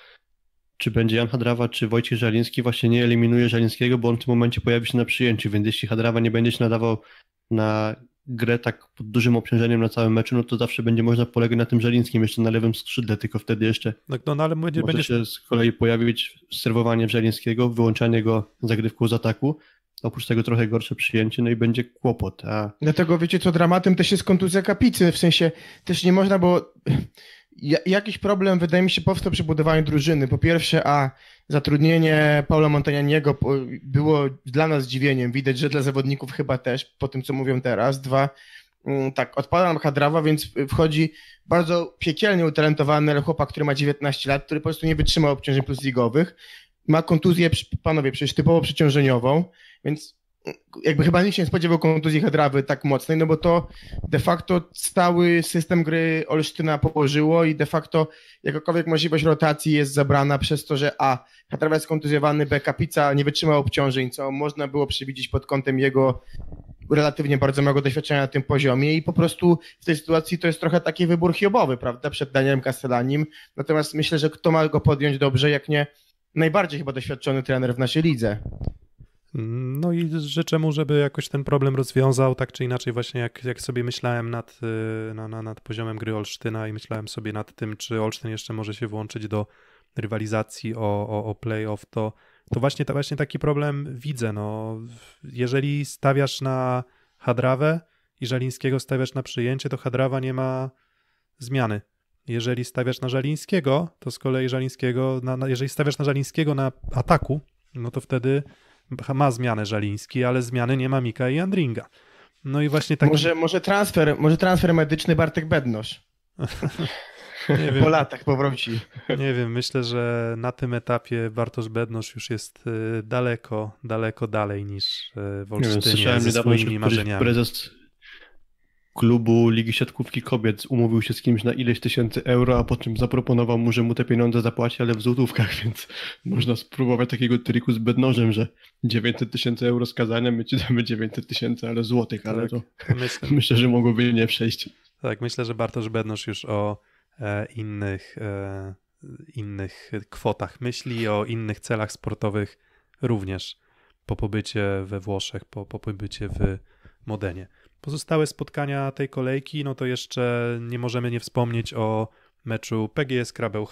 Speaker 3: czy będzie Jan Hadrawa, czy Wojciech Żaliński właśnie nie eliminuje Żalińskiego, bo on w tym momencie pojawi się na przyjęciu, więc jeśli Hadrawa nie będzie się nadawał na grę tak pod dużym obciążeniem na całym meczu, no to zawsze będzie można polegać na tym Żelińskim jeszcze na lewym skrzydle, tylko wtedy jeszcze no, no, no ale będzie, może będziesz... się z kolei pojawić serwowanie Żelińskiego, wyłączanie go zagrywką z ataku, oprócz tego trochę gorsze przyjęcie, no i będzie kłopot. A...
Speaker 2: Dlatego no wiecie co, dramatem też jest kontuzja kapicy, w sensie też nie można, bo jakiś problem wydaje mi się powstał przy budowaniu drużyny. Po pierwsze, a Zatrudnienie Paula Montagnaniego było dla nas zdziwieniem. Widać, że dla zawodników chyba też, po tym co mówią teraz. Dwa, mm, tak, odpada nam Hadrawa, więc wchodzi bardzo piekielnie utalentowany chłopak, który ma 19 lat, który po prostu nie wytrzyma obciążeń ligowych, Ma kontuzję, panowie, przecież typowo przeciążeniową, więc jakby chyba nikt się nie spodziewał kontuzji Hedrawy tak mocnej, no bo to de facto stały system gry Olsztyna położyło i de facto jakakolwiek możliwość rotacji jest zabrana przez to, że a, Hedrawa jest kontuzjowany, b, Kapica nie wytrzymał obciążeń, co można było przewidzieć pod kątem jego relatywnie bardzo małego doświadczenia na tym poziomie i po prostu w tej sytuacji to jest trochę taki wybór hiobowy, prawda, przed Danielem Castellanim, natomiast myślę, że kto ma go podjąć dobrze, jak nie najbardziej chyba doświadczony trener w naszej lidze.
Speaker 1: No i życzę mu, żeby jakoś ten problem rozwiązał, tak czy inaczej właśnie jak, jak sobie myślałem nad, y, na, na, nad poziomem gry Olsztyna i myślałem sobie nad tym, czy Olsztyn jeszcze może się włączyć do rywalizacji o, o, o playoff, to, to właśnie, to właśnie taki problem widzę. No. Jeżeli stawiasz na Hadrawę i Żalińskiego stawiasz na przyjęcie, to Hadrawa nie ma zmiany. Jeżeli stawiasz na Żalińskiego, to z kolei Żalińskiego, na, na, jeżeli stawiasz na Żalińskiego na ataku, no to wtedy ma zmianę Żaliński, ale zmiany nie ma Mika i Andringa. No i właśnie
Speaker 2: tak. Może, może, transfer, może transfer medyczny Bartek Bednosz. Nie wiem. Po
Speaker 1: latach powróci. Nie wiem, myślę, że na tym etapie Bartosz Bednosz już jest y, daleko, daleko dalej niż y, w Olsztynie nie wiem, ze swoimi niedawno, marzeniami. Prezes,
Speaker 3: klubu Ligi Siatkówki Kobiet umówił się z kimś na ileś tysięcy euro, a po czym zaproponował mu, że mu te pieniądze zapłaci, ale w złotówkach, więc można spróbować takiego triku z bednożem, że 900 tysięcy euro skazania, my ci damy 900 tysięcy, ale złotych, tak, ale to myślę. myślę, że mogłoby nie przejść.
Speaker 1: Tak, myślę, że Bartosz Bednosz już o e, innych, e, innych kwotach myśli, o innych celach sportowych również po pobycie we Włoszech, po, po pobycie w Modenie. Pozostałe spotkania tej kolejki, no to jeszcze nie możemy nie wspomnieć o meczu PGS Krabeł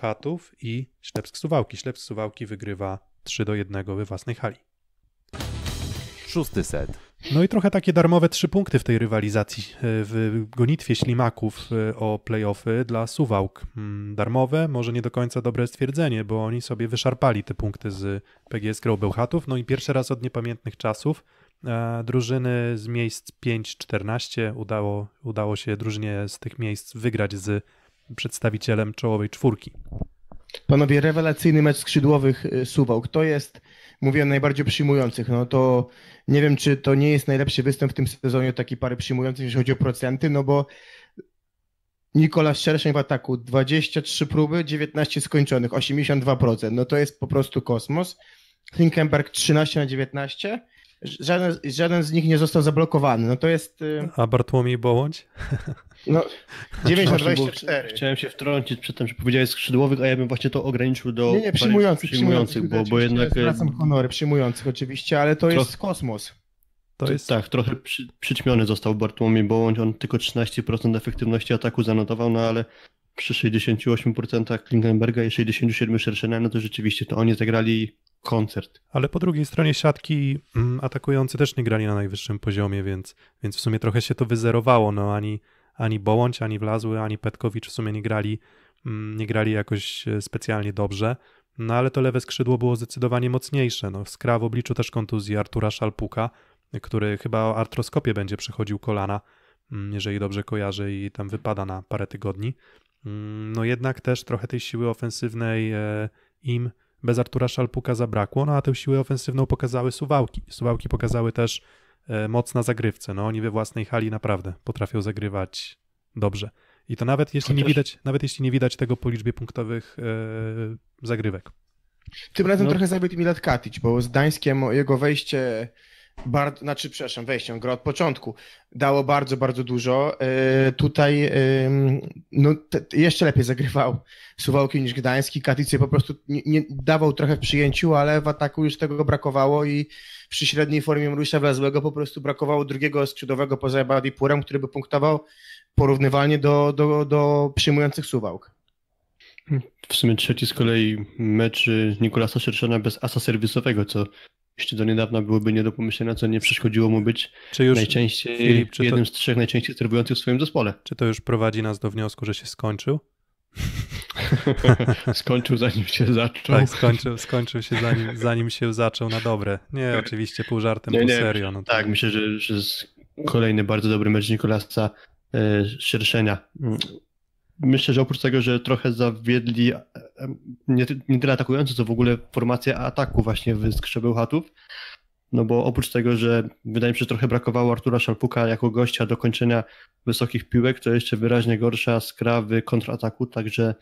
Speaker 1: i Ślepsk Suwałki. Ślepsk Suwałki wygrywa 3 do 1 we własnej hali. Szósty set. No i trochę takie darmowe trzy punkty w tej rywalizacji, e, w gonitwie ślimaków e, o playoffy dla Suwałk. Mm, darmowe, może nie do końca dobre stwierdzenie, bo oni sobie wyszarpali te punkty z PGS Krabeł no i pierwszy raz od niepamiętnych czasów E, drużyny z miejsc 5-14 udało, udało się drużynie z tych miejsc wygrać z przedstawicielem czołowej
Speaker 2: czwórki. Panowie, rewelacyjny mecz skrzydłowych e, Suwałk. To jest, mówię, najbardziej przyjmujących. No to nie wiem, czy to nie jest najlepszy występ w tym sezonie takiej pary przyjmujących, jeśli chodzi o procenty, no bo Nikolas Szerszeń w ataku 23 próby, 19 skończonych, 82%. No to jest po prostu kosmos. Klinkenberg 13 na 19, żaden, żaden z nich nie został zablokowany. No to jest. Y, a Bartłomiej Bołądź? No, 9 na 24.
Speaker 3: Chciałem się wtrącić przy tym, że powiedziałeś skrzydłowych, a ja bym właśnie to ograniczył do. Nie, nie, przyjmujących, przyjmujących, przyjmujących bo, bo jednak. Y, zwracam honory
Speaker 2: przyjmujących oczywiście, ale to jest kosmos.
Speaker 3: To jest... Tak, trochę przy, przyćmiony został Bartłomiej Bołądź. On tylko 13% efektywności ataku zanotował, no ale przy 68% Klingenberga i 67% Szerszena, no to rzeczywiście to oni zagrali koncert. Ale
Speaker 1: po drugiej stronie siatki mm, atakujący też nie grali na najwyższym poziomie, więc, więc w sumie trochę się to wyzerowało. No ani, ani Bołądź, ani Wlazły, ani Petkowicz w sumie nie grali, mm, nie grali jakoś e, specjalnie dobrze. No ale to lewe skrzydło było zdecydowanie mocniejsze. No, skra w obliczu też kontuzji Artura Szalpuka, który chyba o artroskopie będzie przechodził kolana, mm, jeżeli dobrze kojarzy i tam wypada na parę tygodni. Mm, no jednak też trochę tej siły ofensywnej e, im bez Artura Szalpuka zabrakło, no a tę siłę ofensywną pokazały Suwałki. Suwałki pokazały też e, na zagrywce, no oni we własnej hali naprawdę potrafią zagrywać dobrze. I to nawet jeśli nie widać, nawet jeśli nie widać tego po liczbie punktowych e, zagrywek. Tym razem no.
Speaker 2: trochę zabił mi Latkatić, bo z Dańskiem jego wejście bardzo, znaczy, przepraszam, wejściem gra od początku, dało bardzo, bardzo dużo. Yy, tutaj yy, no, te, jeszcze lepiej zagrywał Suwałki niż Gdański. Katowice po prostu nie, nie, dawał trochę w przyjęciu, ale w ataku już tego brakowało i przy średniej formie Mariusza Wlazłego po prostu brakowało drugiego skrzydłowego poza Badipurem, który by punktował porównywalnie do, do, do przyjmujących Suwałk.
Speaker 3: W sumie trzeci z kolei mecz Nikolasa Szerszona bez asa serwisowego, co jeszcze do niedawna byłoby nie do pomyślenia, co nie przeszkodziło mu być już, najczęściej Filip, jednym to, z trzech najczęściej serwujących w swoim zespole. Czy to już prowadzi nas do wniosku, że się skończył?
Speaker 1: skończył zanim się zaczął. Tak, skończył, skończył się zanim, zanim się zaczął na
Speaker 3: dobre. Nie, tak. oczywiście pół żartem, nie, pół serio. No tak, myślę, że, że jest kolejny bardzo dobry mecz Nikolasa e, Szerszenia myślę, że oprócz tego, że trochę zawiedli e, e, nie, nie tyle atakujący, co w ogóle formację ataku właśnie w chatów, no bo oprócz tego, że wydaje mi się, że trochę brakowało Artura Szalpuka jako gościa do kończenia wysokich piłek, to jeszcze wyraźnie gorsza skrawy kontrataku, także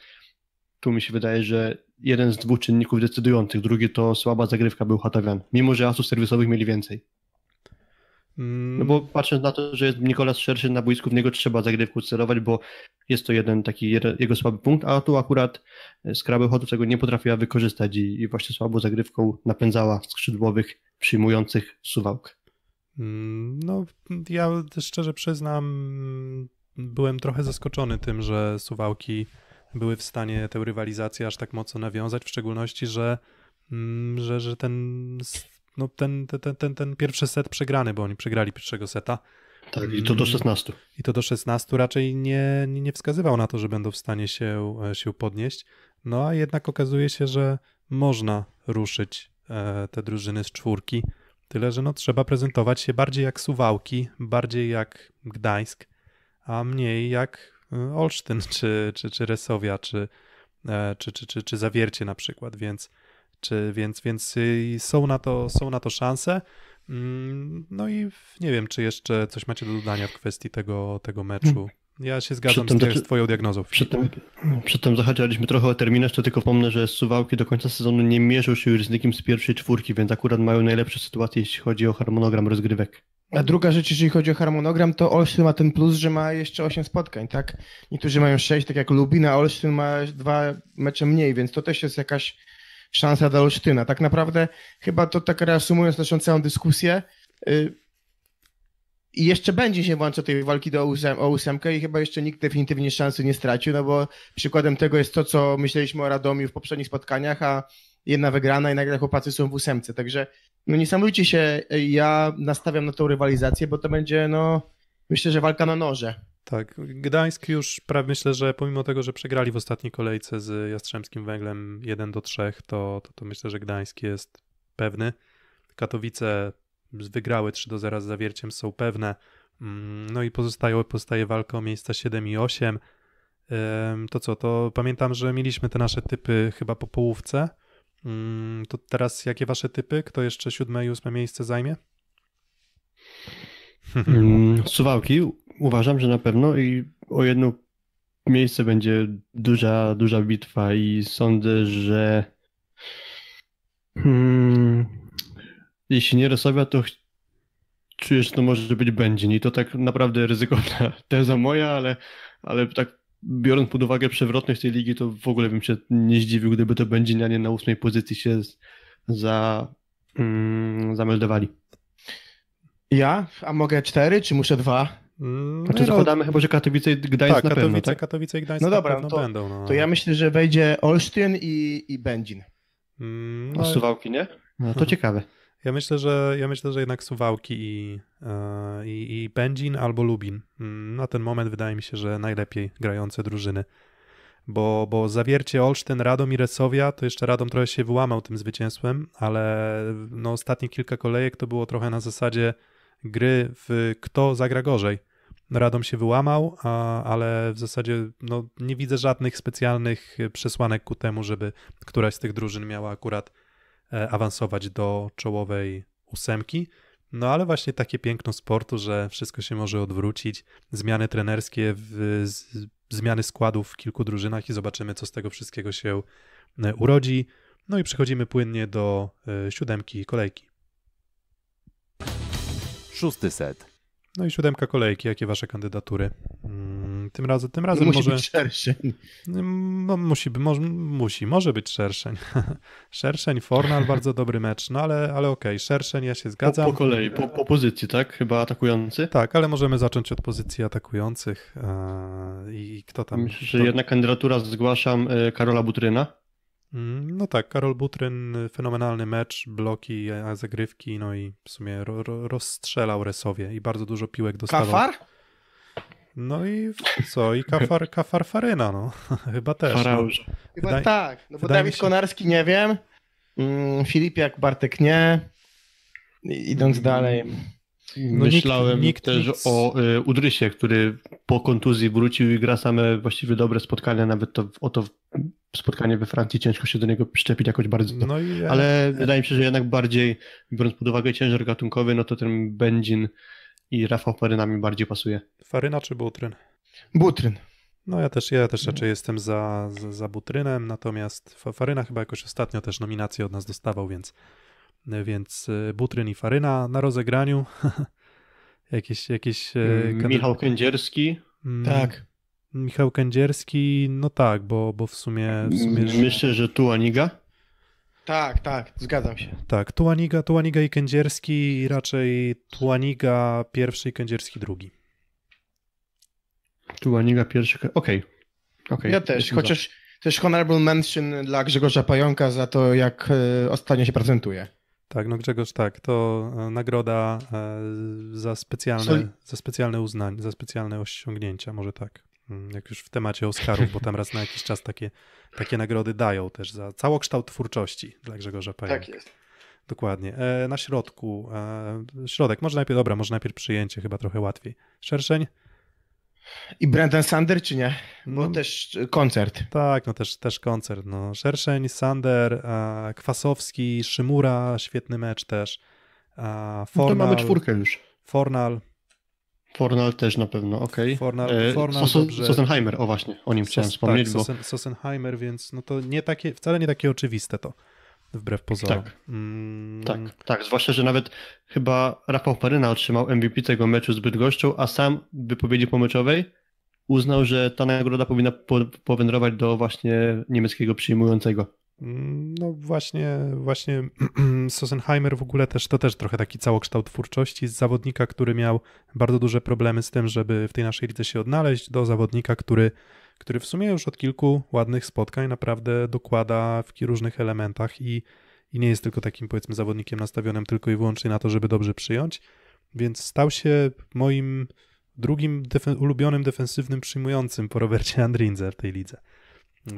Speaker 3: tu mi się wydaje, że jeden z dwóch czynników decydujących, drugi to słaba zagrywka był Hatawian, mimo że asów serwisowych mieli więcej. Mm. No bo patrząc na to, że jest Nikolas szerszy na boisku, w niego trzeba zagrywku celować, bo jest to jeden taki jego słaby punkt, a tu akurat Skraby e, Hotów tego nie potrafiła wykorzystać i, i właśnie słabą zagrywką napędzała skrzydłowych przyjmujących suwałk.
Speaker 1: Mm, no, ja szczerze przyznam, byłem trochę zaskoczony tym, że suwałki były w stanie tę rywalizację aż tak mocno nawiązać, w szczególności, że, mm, że, że ten no, ten, ten, ten, ten pierwszy set przegrany, bo oni przegrali pierwszego seta. Tak, i to do 16. Mm. I to do 16 raczej nie, nie wskazywał na to, że będą w stanie się, e, się podnieść. No a jednak okazuje się, że można ruszyć e, te drużyny z czwórki. Tyle, że no, trzeba prezentować się bardziej jak Suwałki, bardziej jak Gdańsk, a mniej jak e, Olsztyn, czy, czy, czy Resowia, czy, czy, czy, czy, czy Zawiercie na przykład. Więc czy więc, więc y, są, na to, są na to szanse. Mm, no i nie wiem, czy jeszcze coś macie do dodania w kwestii tego, tego
Speaker 3: meczu.
Speaker 2: Hmm.
Speaker 1: Ja się zgadzam z, z,
Speaker 3: Twoją diagnozą. Przy tym, przy tym zahaczaliśmy trochę o terminarz, to tylko pomnę, że Suwałki do końca sezonu nie mierzą się już z nikim z pierwszej czwórki, więc akurat mają najlepsze sytuacje, jeśli chodzi o harmonogram rozgrywek.
Speaker 2: A druga rzecz, jeżeli chodzi o harmonogram, to Olsztyn ma ten plus, że ma jeszcze 8 spotkań, tak? Niektórzy mają 6, tak jak Lubina, a Olsztyn ma dwa mecze mniej, więc to też jest jakaś szansa dla Olsztyna. Tak naprawdę chyba to tak reasumując naszą całą dyskusję, y, i jeszcze będzie się włączał tej walki do ósem, o ósemkę i chyba jeszcze nikt definitywnie szansy nie stracił, no bo przykładem tego jest to, co myśleliśmy o Radomiu w poprzednich spotkaniach, a jedna wygrana i nagle chłopacy są w ósemce, także no niesamowicie się ja nastawiam na tą rywalizację, bo to będzie no myślę, że walka na noże. Tak,
Speaker 1: Gdańsk już prawie myślę, że pomimo tego, że przegrali w ostatniej kolejce z Jastrzębskim Węglem 1 do 3, to, to, to myślę, że Gdańsk jest pewny. Katowice wygrały 3 do 0 z zawierciem, są pewne. Mm, no i pozostaje, pozostaje walka o miejsca 7 i 8. To co, to pamiętam, że mieliśmy te nasze typy chyba po połówce. Mm, to teraz jakie wasze typy? Kto jeszcze 7 i 8 miejsce zajmie?
Speaker 3: Mm, Suwałki uważam, że na pewno i o jedno miejsce będzie duża, duża bitwa i sądzę, że hmm, jeśli nie Rosowia, to czujesz, że to może być Będzin i to tak naprawdę ryzykowna teza moja, ale, ale tak biorąc pod uwagę przewrotność tej ligi, to w ogóle bym się nie zdziwił, gdyby to będzie, a nie na ósmej pozycji się za, mm, zameldowali. Ja? A mogę cztery, czy muszę dwa? Mm. Znaczy, no znaczy zakładamy chyba, że Katowice i Gdańsk tak, na Katowice, pewno, tak? Katowice
Speaker 2: i Gdańsk no dobra, no to, będą. No. To ja myślę, że wejdzie Olsztyn i, i Będzin. Mm, no, Suwałki, nie? No to hmm. ciekawe.
Speaker 1: Ja myślę, że ja myślę, że jednak Suwałki i, e, i, i Będzin albo Lubin. Mm, na ten moment wydaje mi się, że najlepiej grające drużyny. Bo, bo zawiercie Olsztyn, Radom i Resowia, to jeszcze Radom trochę się wyłamał tym zwycięstwem, ale no ostatnie kilka kolejek to było trochę na zasadzie gry w kto zagra gorzej. Radom się wyłamał, a, ale w zasadzie no, nie widzę żadnych specjalnych przesłanek ku temu, żeby któraś z tych drużyn miała akurat e, awansować do czołowej ósemki. No ale właśnie takie piękno sportu, że wszystko się może odwrócić, zmiany trenerskie, w, z, zmiany składów w kilku drużynach i zobaczymy, co z tego wszystkiego się e, urodzi. No i przechodzimy płynnie do y, siódemki kolejki szósty set. No i siódemka kolejki, jakie wasze kandydatury? Mm, tym razem, tym razem musi może... być szerszeń. Mm, no, musi, może, musi, może być szerszeń. szerszeń, Fornal, bardzo dobry mecz, no ale, ale okej, okay. szerszeń, ja się zgadzam. Po, po kolei,
Speaker 3: po, po, pozycji, tak? Chyba atakujący? Tak, ale możemy zacząć od pozycji atakujących.
Speaker 1: E, I kto tam... Myślę, kto... jedna kandydatura
Speaker 3: zgłaszam e, Karola Butryna.
Speaker 1: Mm, no tak, Karol Butryn, fenomenalny mecz, bloki, e, zagrywki, no i w sumie ro, ro, rozstrzelał Resowie i bardzo dużo piłek dostawał. Kafar?
Speaker 2: No i co? I kafar, kafar Faryna, no. Chyba też. No.
Speaker 3: Chyba Wydaje, tak, no bo Dawid się...
Speaker 2: Konarski nie wiem, mm, Filipiak Bartek nie, idąc dalej. No Myślałem nikt, nikt, też nic... o
Speaker 3: y, Udrysie, który po kontuzji wrócił i gra same właściwie dobre spotkania, nawet to, o to spotkanie we Francji ciężko się do niego przyczepić jakoś bardzo. No Ale wydaje mi się, że jednak bardziej, biorąc pod uwagę ciężar gatunkowy, no to ten Benzin i Rafał Faryna mi bardziej pasuje.
Speaker 1: Faryna czy Butryn? Butryn. No ja też, ja też raczej jestem za, za, za Butrynem, natomiast Faryna chyba jakoś ostatnio też nominację od nas dostawał, więc E, więc e, butryn i faryna na rozegraniu. jakiś jakiś e, mm, Michał
Speaker 2: Kędzierski. Mm,
Speaker 1: tak. Michał Kędzierski, no tak, bo, bo w sumie... W sumie Myślę, że tu Aniga.
Speaker 2: Tak, tak, zgadzam się.
Speaker 1: Tak, Tuaniga, Tuaniga i Kędzierski, raczej Tuaniga pierwszy i Kędzierski drugi.
Speaker 2: Tuaniga pierwszy, okej. Okay. okay. Ja też, chociaż za. też honorable mention dla Grzegorza Pająka za to, jak ostatnio się prezentuje. Tak, no
Speaker 1: Grzegorz, tak, to e, nagroda e, za specjalne, za specjalne uznanie, za specjalne osiągnięcia, może tak, mm, jak już w temacie Oscarów, bo tam raz na jakiś czas takie, takie nagrody dają też za całokształt twórczości dla Grzegorza Pajka. Tak jest. Dokładnie. E, na środku, środek, może najpierw, dobra, może najpierw przyjęcie, chyba trochę łatwiej. Szerszeń? I Brandon Sander, czy nie? Bo no, też e, koncert. Tak, no też, też koncert. No. Szerszeń, Sander, e, Kwasowski, Szymura, świetny mecz też. Fornal, e, no to mamy czwórkę już.
Speaker 3: Fornal. Fornal też na pewno, okej. Okay. Fornal, Fornal Sosen, Sosenheimer, o właśnie, o nim chciałem Sos, tak, wspomnieć. Tak, bo...
Speaker 1: Sosen, Sosenheimer,
Speaker 3: więc no to nie takie, wcale nie takie oczywiste to wbrew pozorom. Tak. Mm. tak, tak. Zwłaszcza, że nawet chyba Rafał Paryna otrzymał MVP tego meczu z Bydgoszczą, a sam w wypowiedzi pomyczowej uznał, że ta nagroda powinna po, powędrować do właśnie niemieckiego przyjmującego.
Speaker 1: Mm, no właśnie, właśnie Sosenheimer w ogóle też to też trochę taki całokształt twórczości z zawodnika, który miał bardzo duże problemy z tym, żeby w tej naszej lidze się odnaleźć, do zawodnika, który który w sumie już od kilku ładnych spotkań naprawdę dokłada w różnych elementach i, i nie jest tylko takim powiedzmy zawodnikiem nastawionym tylko i wyłącznie na to, żeby dobrze przyjąć, więc stał się moim drugim ulubionym defensywnym przyjmującym po Robercie Andrinze w tej lidze.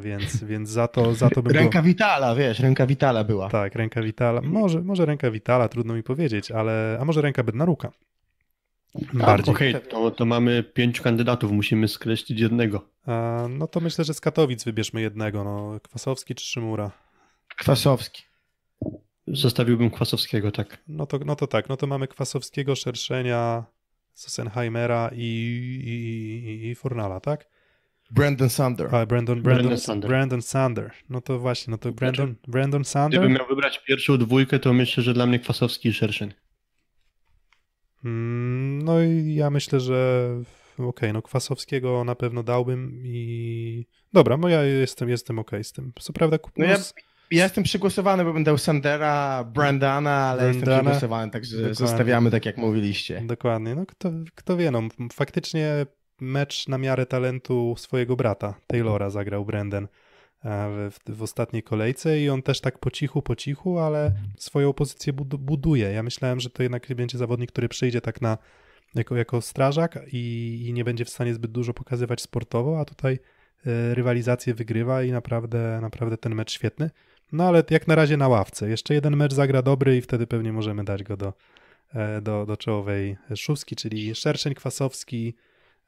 Speaker 1: Więc, więc za to, za to bym Ręka było... Witala, wiesz, ręka Witala była. Tak, ręka Witala. Może, może ręka Witala, trudno mi powiedzieć, ale a może ręka Bednaruka. Tak, Bardziej. Okej, okay,
Speaker 3: to, to, mamy pięciu kandydatów, musimy skreślić jednego.
Speaker 1: A, e, no to myślę, że z Katowic wybierzmy jednego, no Kwasowski czy Szymura?
Speaker 3: Kwasowski. Zostawiłbym Kwasowskiego, tak.
Speaker 1: No to, no to tak, no to mamy Kwasowskiego, Szerszenia, Sossenheimera i, i, i, i Fornala, tak? Brandon Sander. A, Brandon, Brandon, Brandon, Sander. Brandon Sander. No to właśnie, no to znaczy, Brandon, znaczy, Brandon Sander. Gdybym miał
Speaker 3: wybrać pierwszą dwójkę, to myślę, że dla mnie Kwasowski i Szerszeń.
Speaker 1: Mm, no i ja myślę, że okej, okay, no Kwasowskiego na pewno dałbym i dobra, no ja jestem, jestem okej okay z tym.
Speaker 2: Co prawda kupiłem... No ja, no ja, jestem przygłosowany, bo będę dał Sandera, Brandana, ale Brandana. jestem przygłosowany, także Dokładnie. zostawiamy tak jak mówiliście.
Speaker 1: Dokładnie, no kto, kto wie, no faktycznie mecz na miarę talentu swojego brata, Taylora zagrał Brandon w, w, ostatniej kolejce i on też tak po cichu, po cichu, ale swoją pozycję buduje. Ja myślałem, że to jednak będzie zawodnik, który przyjdzie tak na jako, jako strażak i, i nie będzie w stanie zbyt dużo pokazywać sportowo, a tutaj e, rywalizację wygrywa i naprawdę, naprawdę ten mecz świetny. No ale jak na razie na ławce. Jeszcze jeden mecz zagra dobry i wtedy pewnie możemy dać go do, e, do, do czołowej szóstki, czyli Szerszeń Kwasowski,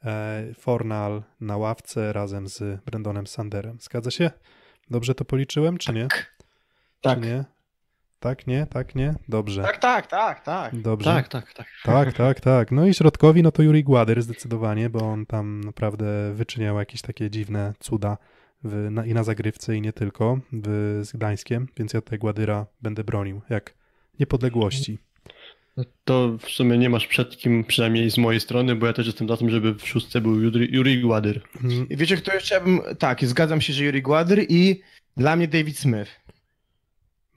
Speaker 1: E, Fornal na ławce razem z Brendonem Sanderem. Zgadza się? Dobrze to policzyłem, czy nie? Tak. Tak. Czy nie? Tak, nie, tak, nie? Dobrze.
Speaker 2: Tak, tak, tak, tak. Dobrze. Tak, tak, tak. Tak,
Speaker 1: tak, tak. No i środkowi, no to Juri Gładyr zdecydowanie, bo on tam naprawdę wyczyniał jakieś takie dziwne cuda w, na, i na zagrywce, i nie tylko w, z Gdańskiem, więc ja tutaj Gładyra będę bronił, jak niepodległości.
Speaker 3: To w sumie nie masz przed kim, przynajmniej z mojej strony, bo ja też jestem za tym, żeby w szóstce był Juri, Juri Gładyr.
Speaker 2: Mhm. Wiecie, kto jeszcze? Ja bym, tak, zgadzam się, że Juri Gładyr i dla mnie David Smith.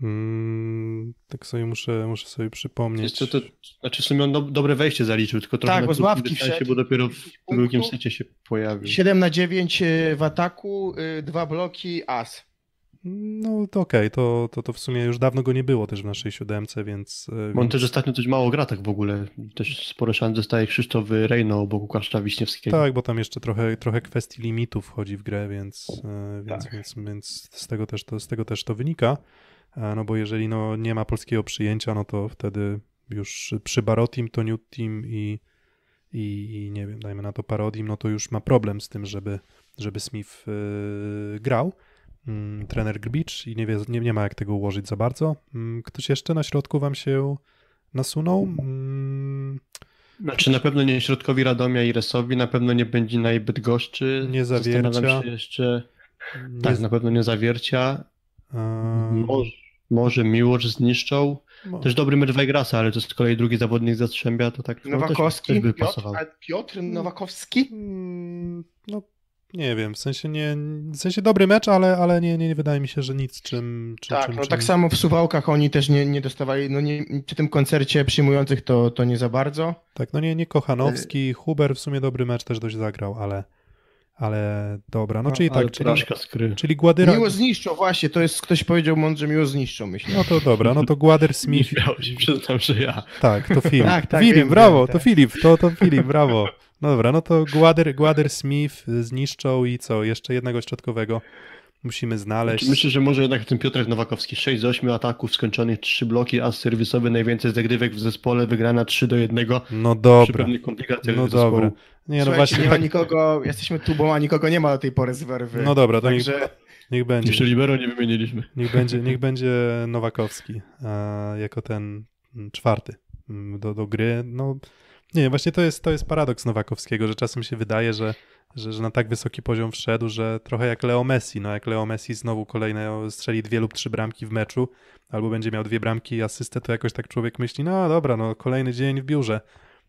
Speaker 1: Mm, tak sobie muszę, muszę
Speaker 3: sobie przypomnieć. Wiesz,
Speaker 2: to, znaczy w sumie on do, dobre wejście
Speaker 3: zaliczył, tylko trochę tak, bo z ławki wszedł, bo dopiero w drugim secie się pojawił.
Speaker 2: 7 na 9 e, w ataku, 2 e, bloki, as. No
Speaker 1: to okej, okay. to, to, to w sumie już dawno go nie było też w naszej siódemce, więc... E, bo on też ostatnio
Speaker 3: coś mało gra tak w ogóle, też sporo szans zostaje Krzysztof Rejno obok Łukasza Wiśniewskiego. Tak,
Speaker 1: bo tam jeszcze trochę, trochę kwestii limitów wchodzi w grę, więc, e, więc, tak. więc, więc z, tego też to, z tego też to wynika, e, no bo jeżeli no, nie ma polskiego przyjęcia, no to wtedy już przy Barotim, to New Team i, i, i nie wiem, dajmy na to Parodim, no to już ma problem z tym, żeby, żeby Smith grał. Mm, trener Grbicz i nie, wie, nie, nie ma jak tego ułożyć za bardzo. Mm, ktoś jeszcze na środku wam się nasunął? Mm, znaczy
Speaker 3: na pewno nie środkowi Radomia i Resowi, na pewno nie będzie na Bydgoszczy. Nie zawiercia. się jeszcze... Nie... Tak, na pewno nie zawiercia. Um... Może, może Miłosz zniszczą. No. Też dobry mecz ale to z kolei drugi zawodnik z to tak... No, Nowakowski? No, też, też by Piotr, pasował.
Speaker 2: Piotr Nowakowski? No
Speaker 1: nie wiem, w sensie nie, w sensie dobry mecz, ale, ale nie, nie, nie wydaje mi się, że nic czym... czym tak, czym, no czym... tak samo
Speaker 2: w Suwałkach oni też nie, nie dostawali, no nie, przy tym koncercie przyjmujących to, to nie za bardzo. Tak, no nie, nie Kochanowski, y- Huber w sumie dobry
Speaker 1: mecz też dość zagrał, ale... Ale dobra, no czyli A, tak, czyli, skry. czyli Gładyra... Miło
Speaker 2: zniszczą, właśnie, to jest, ktoś powiedział mądrze, miło zniszczą, myślę.
Speaker 1: No to dobra, no to Gładyr Smith... Nie się
Speaker 3: przyznam, że ja. Tak,
Speaker 2: to Filip. tak, tak, Filip, wiem, brawo, tak. to
Speaker 1: Filip, to, to Filip, brawo. No dobra, no to Guader, Guader Smith zniszczą i co? Jeszcze jednego środkowego musimy
Speaker 3: znaleźć. Znaczy, myślę, że może jednak ten Piotrek Nowakowski. 6 z 8 ataków skończonych, 3 bloki, a serwisowy najwięcej zagrywek w zespole, wygrana 3 do 1. No dobra. Przy pewnych komplikacjach no dobra. Nie,
Speaker 1: no właśnie. Nie ma tak-
Speaker 2: nikogo, jesteśmy tubą, a nikogo nie ma do tej pory z werwy. No dobra, to Także... niech,
Speaker 3: niech będzie. Jeszcze libero nie wymieniliśmy. Niech będzie,
Speaker 1: niech będzie Nowakowski e, jako ten czwarty mm, do, do gry. No, nie, właśnie to jest, to jest paradoks Nowakowskiego, że czasem się wydaje, że, że, że na tak wysoki poziom wszedł, że trochę jak Leo Messi, no jak Leo Messi znowu kolejne strzeli dwie lub trzy bramki w meczu, albo będzie miał dwie bramki i asystę, to jakoś tak człowiek myśli, no dobra, no kolejny dzień w biurze.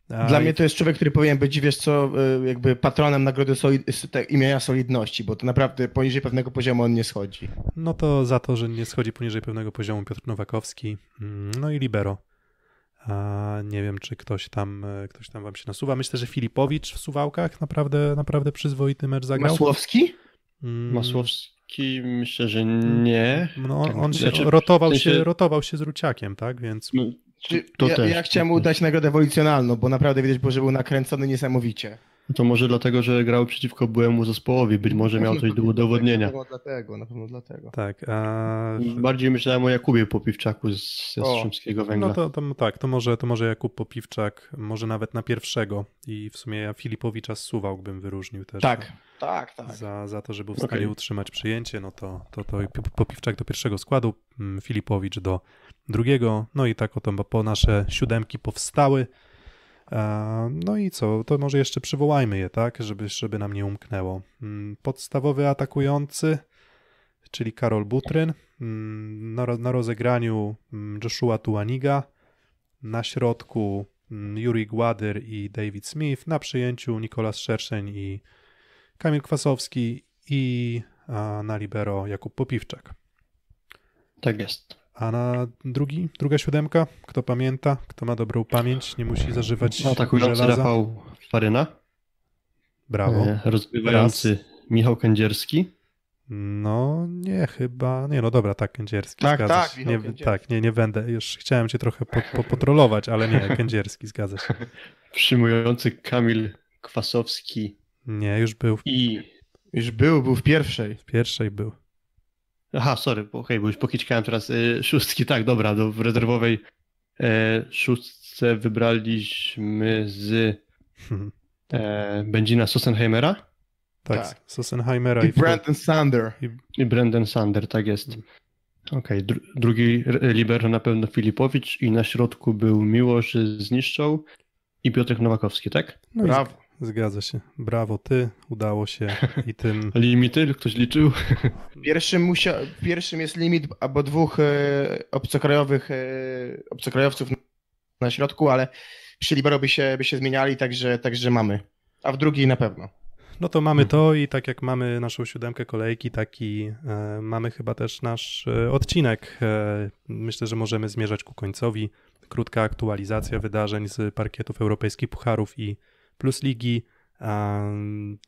Speaker 1: A Dla i... mnie to
Speaker 2: jest człowiek, który powinien być, wiesz co, y, jakby patronem nagrody solid... imienia solidności, bo to naprawdę poniżej pewnego poziomu on nie schodzi.
Speaker 1: No to za to, że nie schodzi poniżej pewnego poziomu Piotr Nowakowski, mm, no i Libero. Nie wiem, czy ktoś tam, e, ktoś tam wam się nasuwa. Myślę, że Filipowicz w Suwałkach naprawdę, naprawdę przyzwoity mecz zagrał. Masłowski? Mm. Masłowski myślę, że mm. nie. No, tak, on, się, znaczy, rotował się, się rotował się z Ruciakiem, tak? Więc... No,
Speaker 3: to ja, też. ja
Speaker 2: chciałem udać nagrodę ewolucjonalną, bo naprawdę widać było, że był nakręcony niesamowicie. No
Speaker 3: to może dlatego, że grał przeciwko byłemu zespołowi, być może miał coś do udowodnienia.
Speaker 2: Na dlatego, na pewno dlatego.
Speaker 3: Tak. A... Mm, bardziej myślałem o Jakubie Popiwczaku z Jastrzębskiego Węgla. No to,
Speaker 1: to, tak, to może, to może Jakub Popiwczak, może nawet na pierwszego i w sumie ja Filipowicza z bym wyróżnił też. Tak, no. tak, tak. Za, za to, że był w stanie okay. utrzymać przyjęcie, no to, to, to Popiwczak do pierwszego składu, mm, Filipowicz do drugiego, no i tak oto po nasze siódemki powstały. E, no i co, to może jeszcze przywołajmy je, tak, żeby, żeby nam nie umknęło. Mm, podstawowy atakujący, czyli Karol Butryn, mm, na, na rozegraniu mm, Joshua Tuaniga, na środku Yuri Gładyr i David Smith, na przyjęciu Nikolas Szerszeń i Kamil Kwasowski i na libero Jakub Popiwczak. Tak jest. A na drugi, druga siódemka, kto pamięta, kto ma dobrą pamięć, nie musi e, zażywać No tak żelaza. Rafał
Speaker 3: Faryna. Brawo. E, rozgrywający Raz. Michał Kędzierski. No nie,
Speaker 1: chyba, nie no dobra, tak, Kędzierski, tak, zgadza tak, nie, tak, nie, nie będę, już chciałem cię trochę po, po, potrolować, ale nie, Kędzierski, zgadza się. Przyjmujący Kamil Kwasowski. Nie, już był. W... I już był, był w pierwszej. W pierwszej był.
Speaker 3: Aha, sorry, bo, okej, bo już pokiczkałem teraz. Y, szóstki, tak, dobra, do, w rezerwowej y, szóstce wybraliśmy z y, e, Benzina Sossenheimera. Tak, tak.
Speaker 1: Sossenheimera. I, i Brandon Sander. I...
Speaker 3: I Brandon Sander, tak jest. Mm. Okej, okay, drugi liber na pewno Filipowicz i na środku był Miłosz z Zniszczą i Piotrek Nowakowski, tak?
Speaker 1: No Brawo. Zgadza się. Brawo ty, udało się i tym.
Speaker 3: Limity, ktoś liczył?
Speaker 2: pierwszym, musia... pierwszym jest limit albo dwóch e, obcokrajowych, e, obcokrajowców na środku, ale przy Libero by się, by się zmieniali, także, także mamy. A w drugiej na pewno. No to mamy hmm.
Speaker 1: to i tak jak mamy naszą siódemkę kolejki, taki e, mamy chyba też nasz e, odcinek. E, myślę, że możemy zmierzać ku końcowi. Krótka aktualizacja wydarzeń z parkietów europejskich pucharów i plus ligi.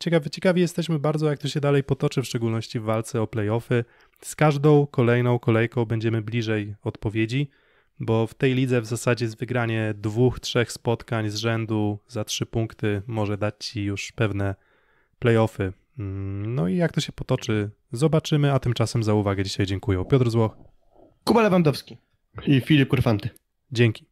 Speaker 1: Ciekawi, ciekawi jesteśmy bardzo, jak to się dalej potoczy, w szczególności w walce o playoffy. Z każdą kolejną kolejką będziemy bliżej odpowiedzi, bo w tej lidze w zasadzie z wygranie dwóch, trzech spotkań z rzędu za trzy punkty może dać ci już pewne playoffy. Mm, no i jak to się potoczy, zobaczymy, a tymczasem za uwagę dzisiaj dziękuję. Piotr Złoch. Kuba Lewandowski i Filip Kurfanty. Dzięki.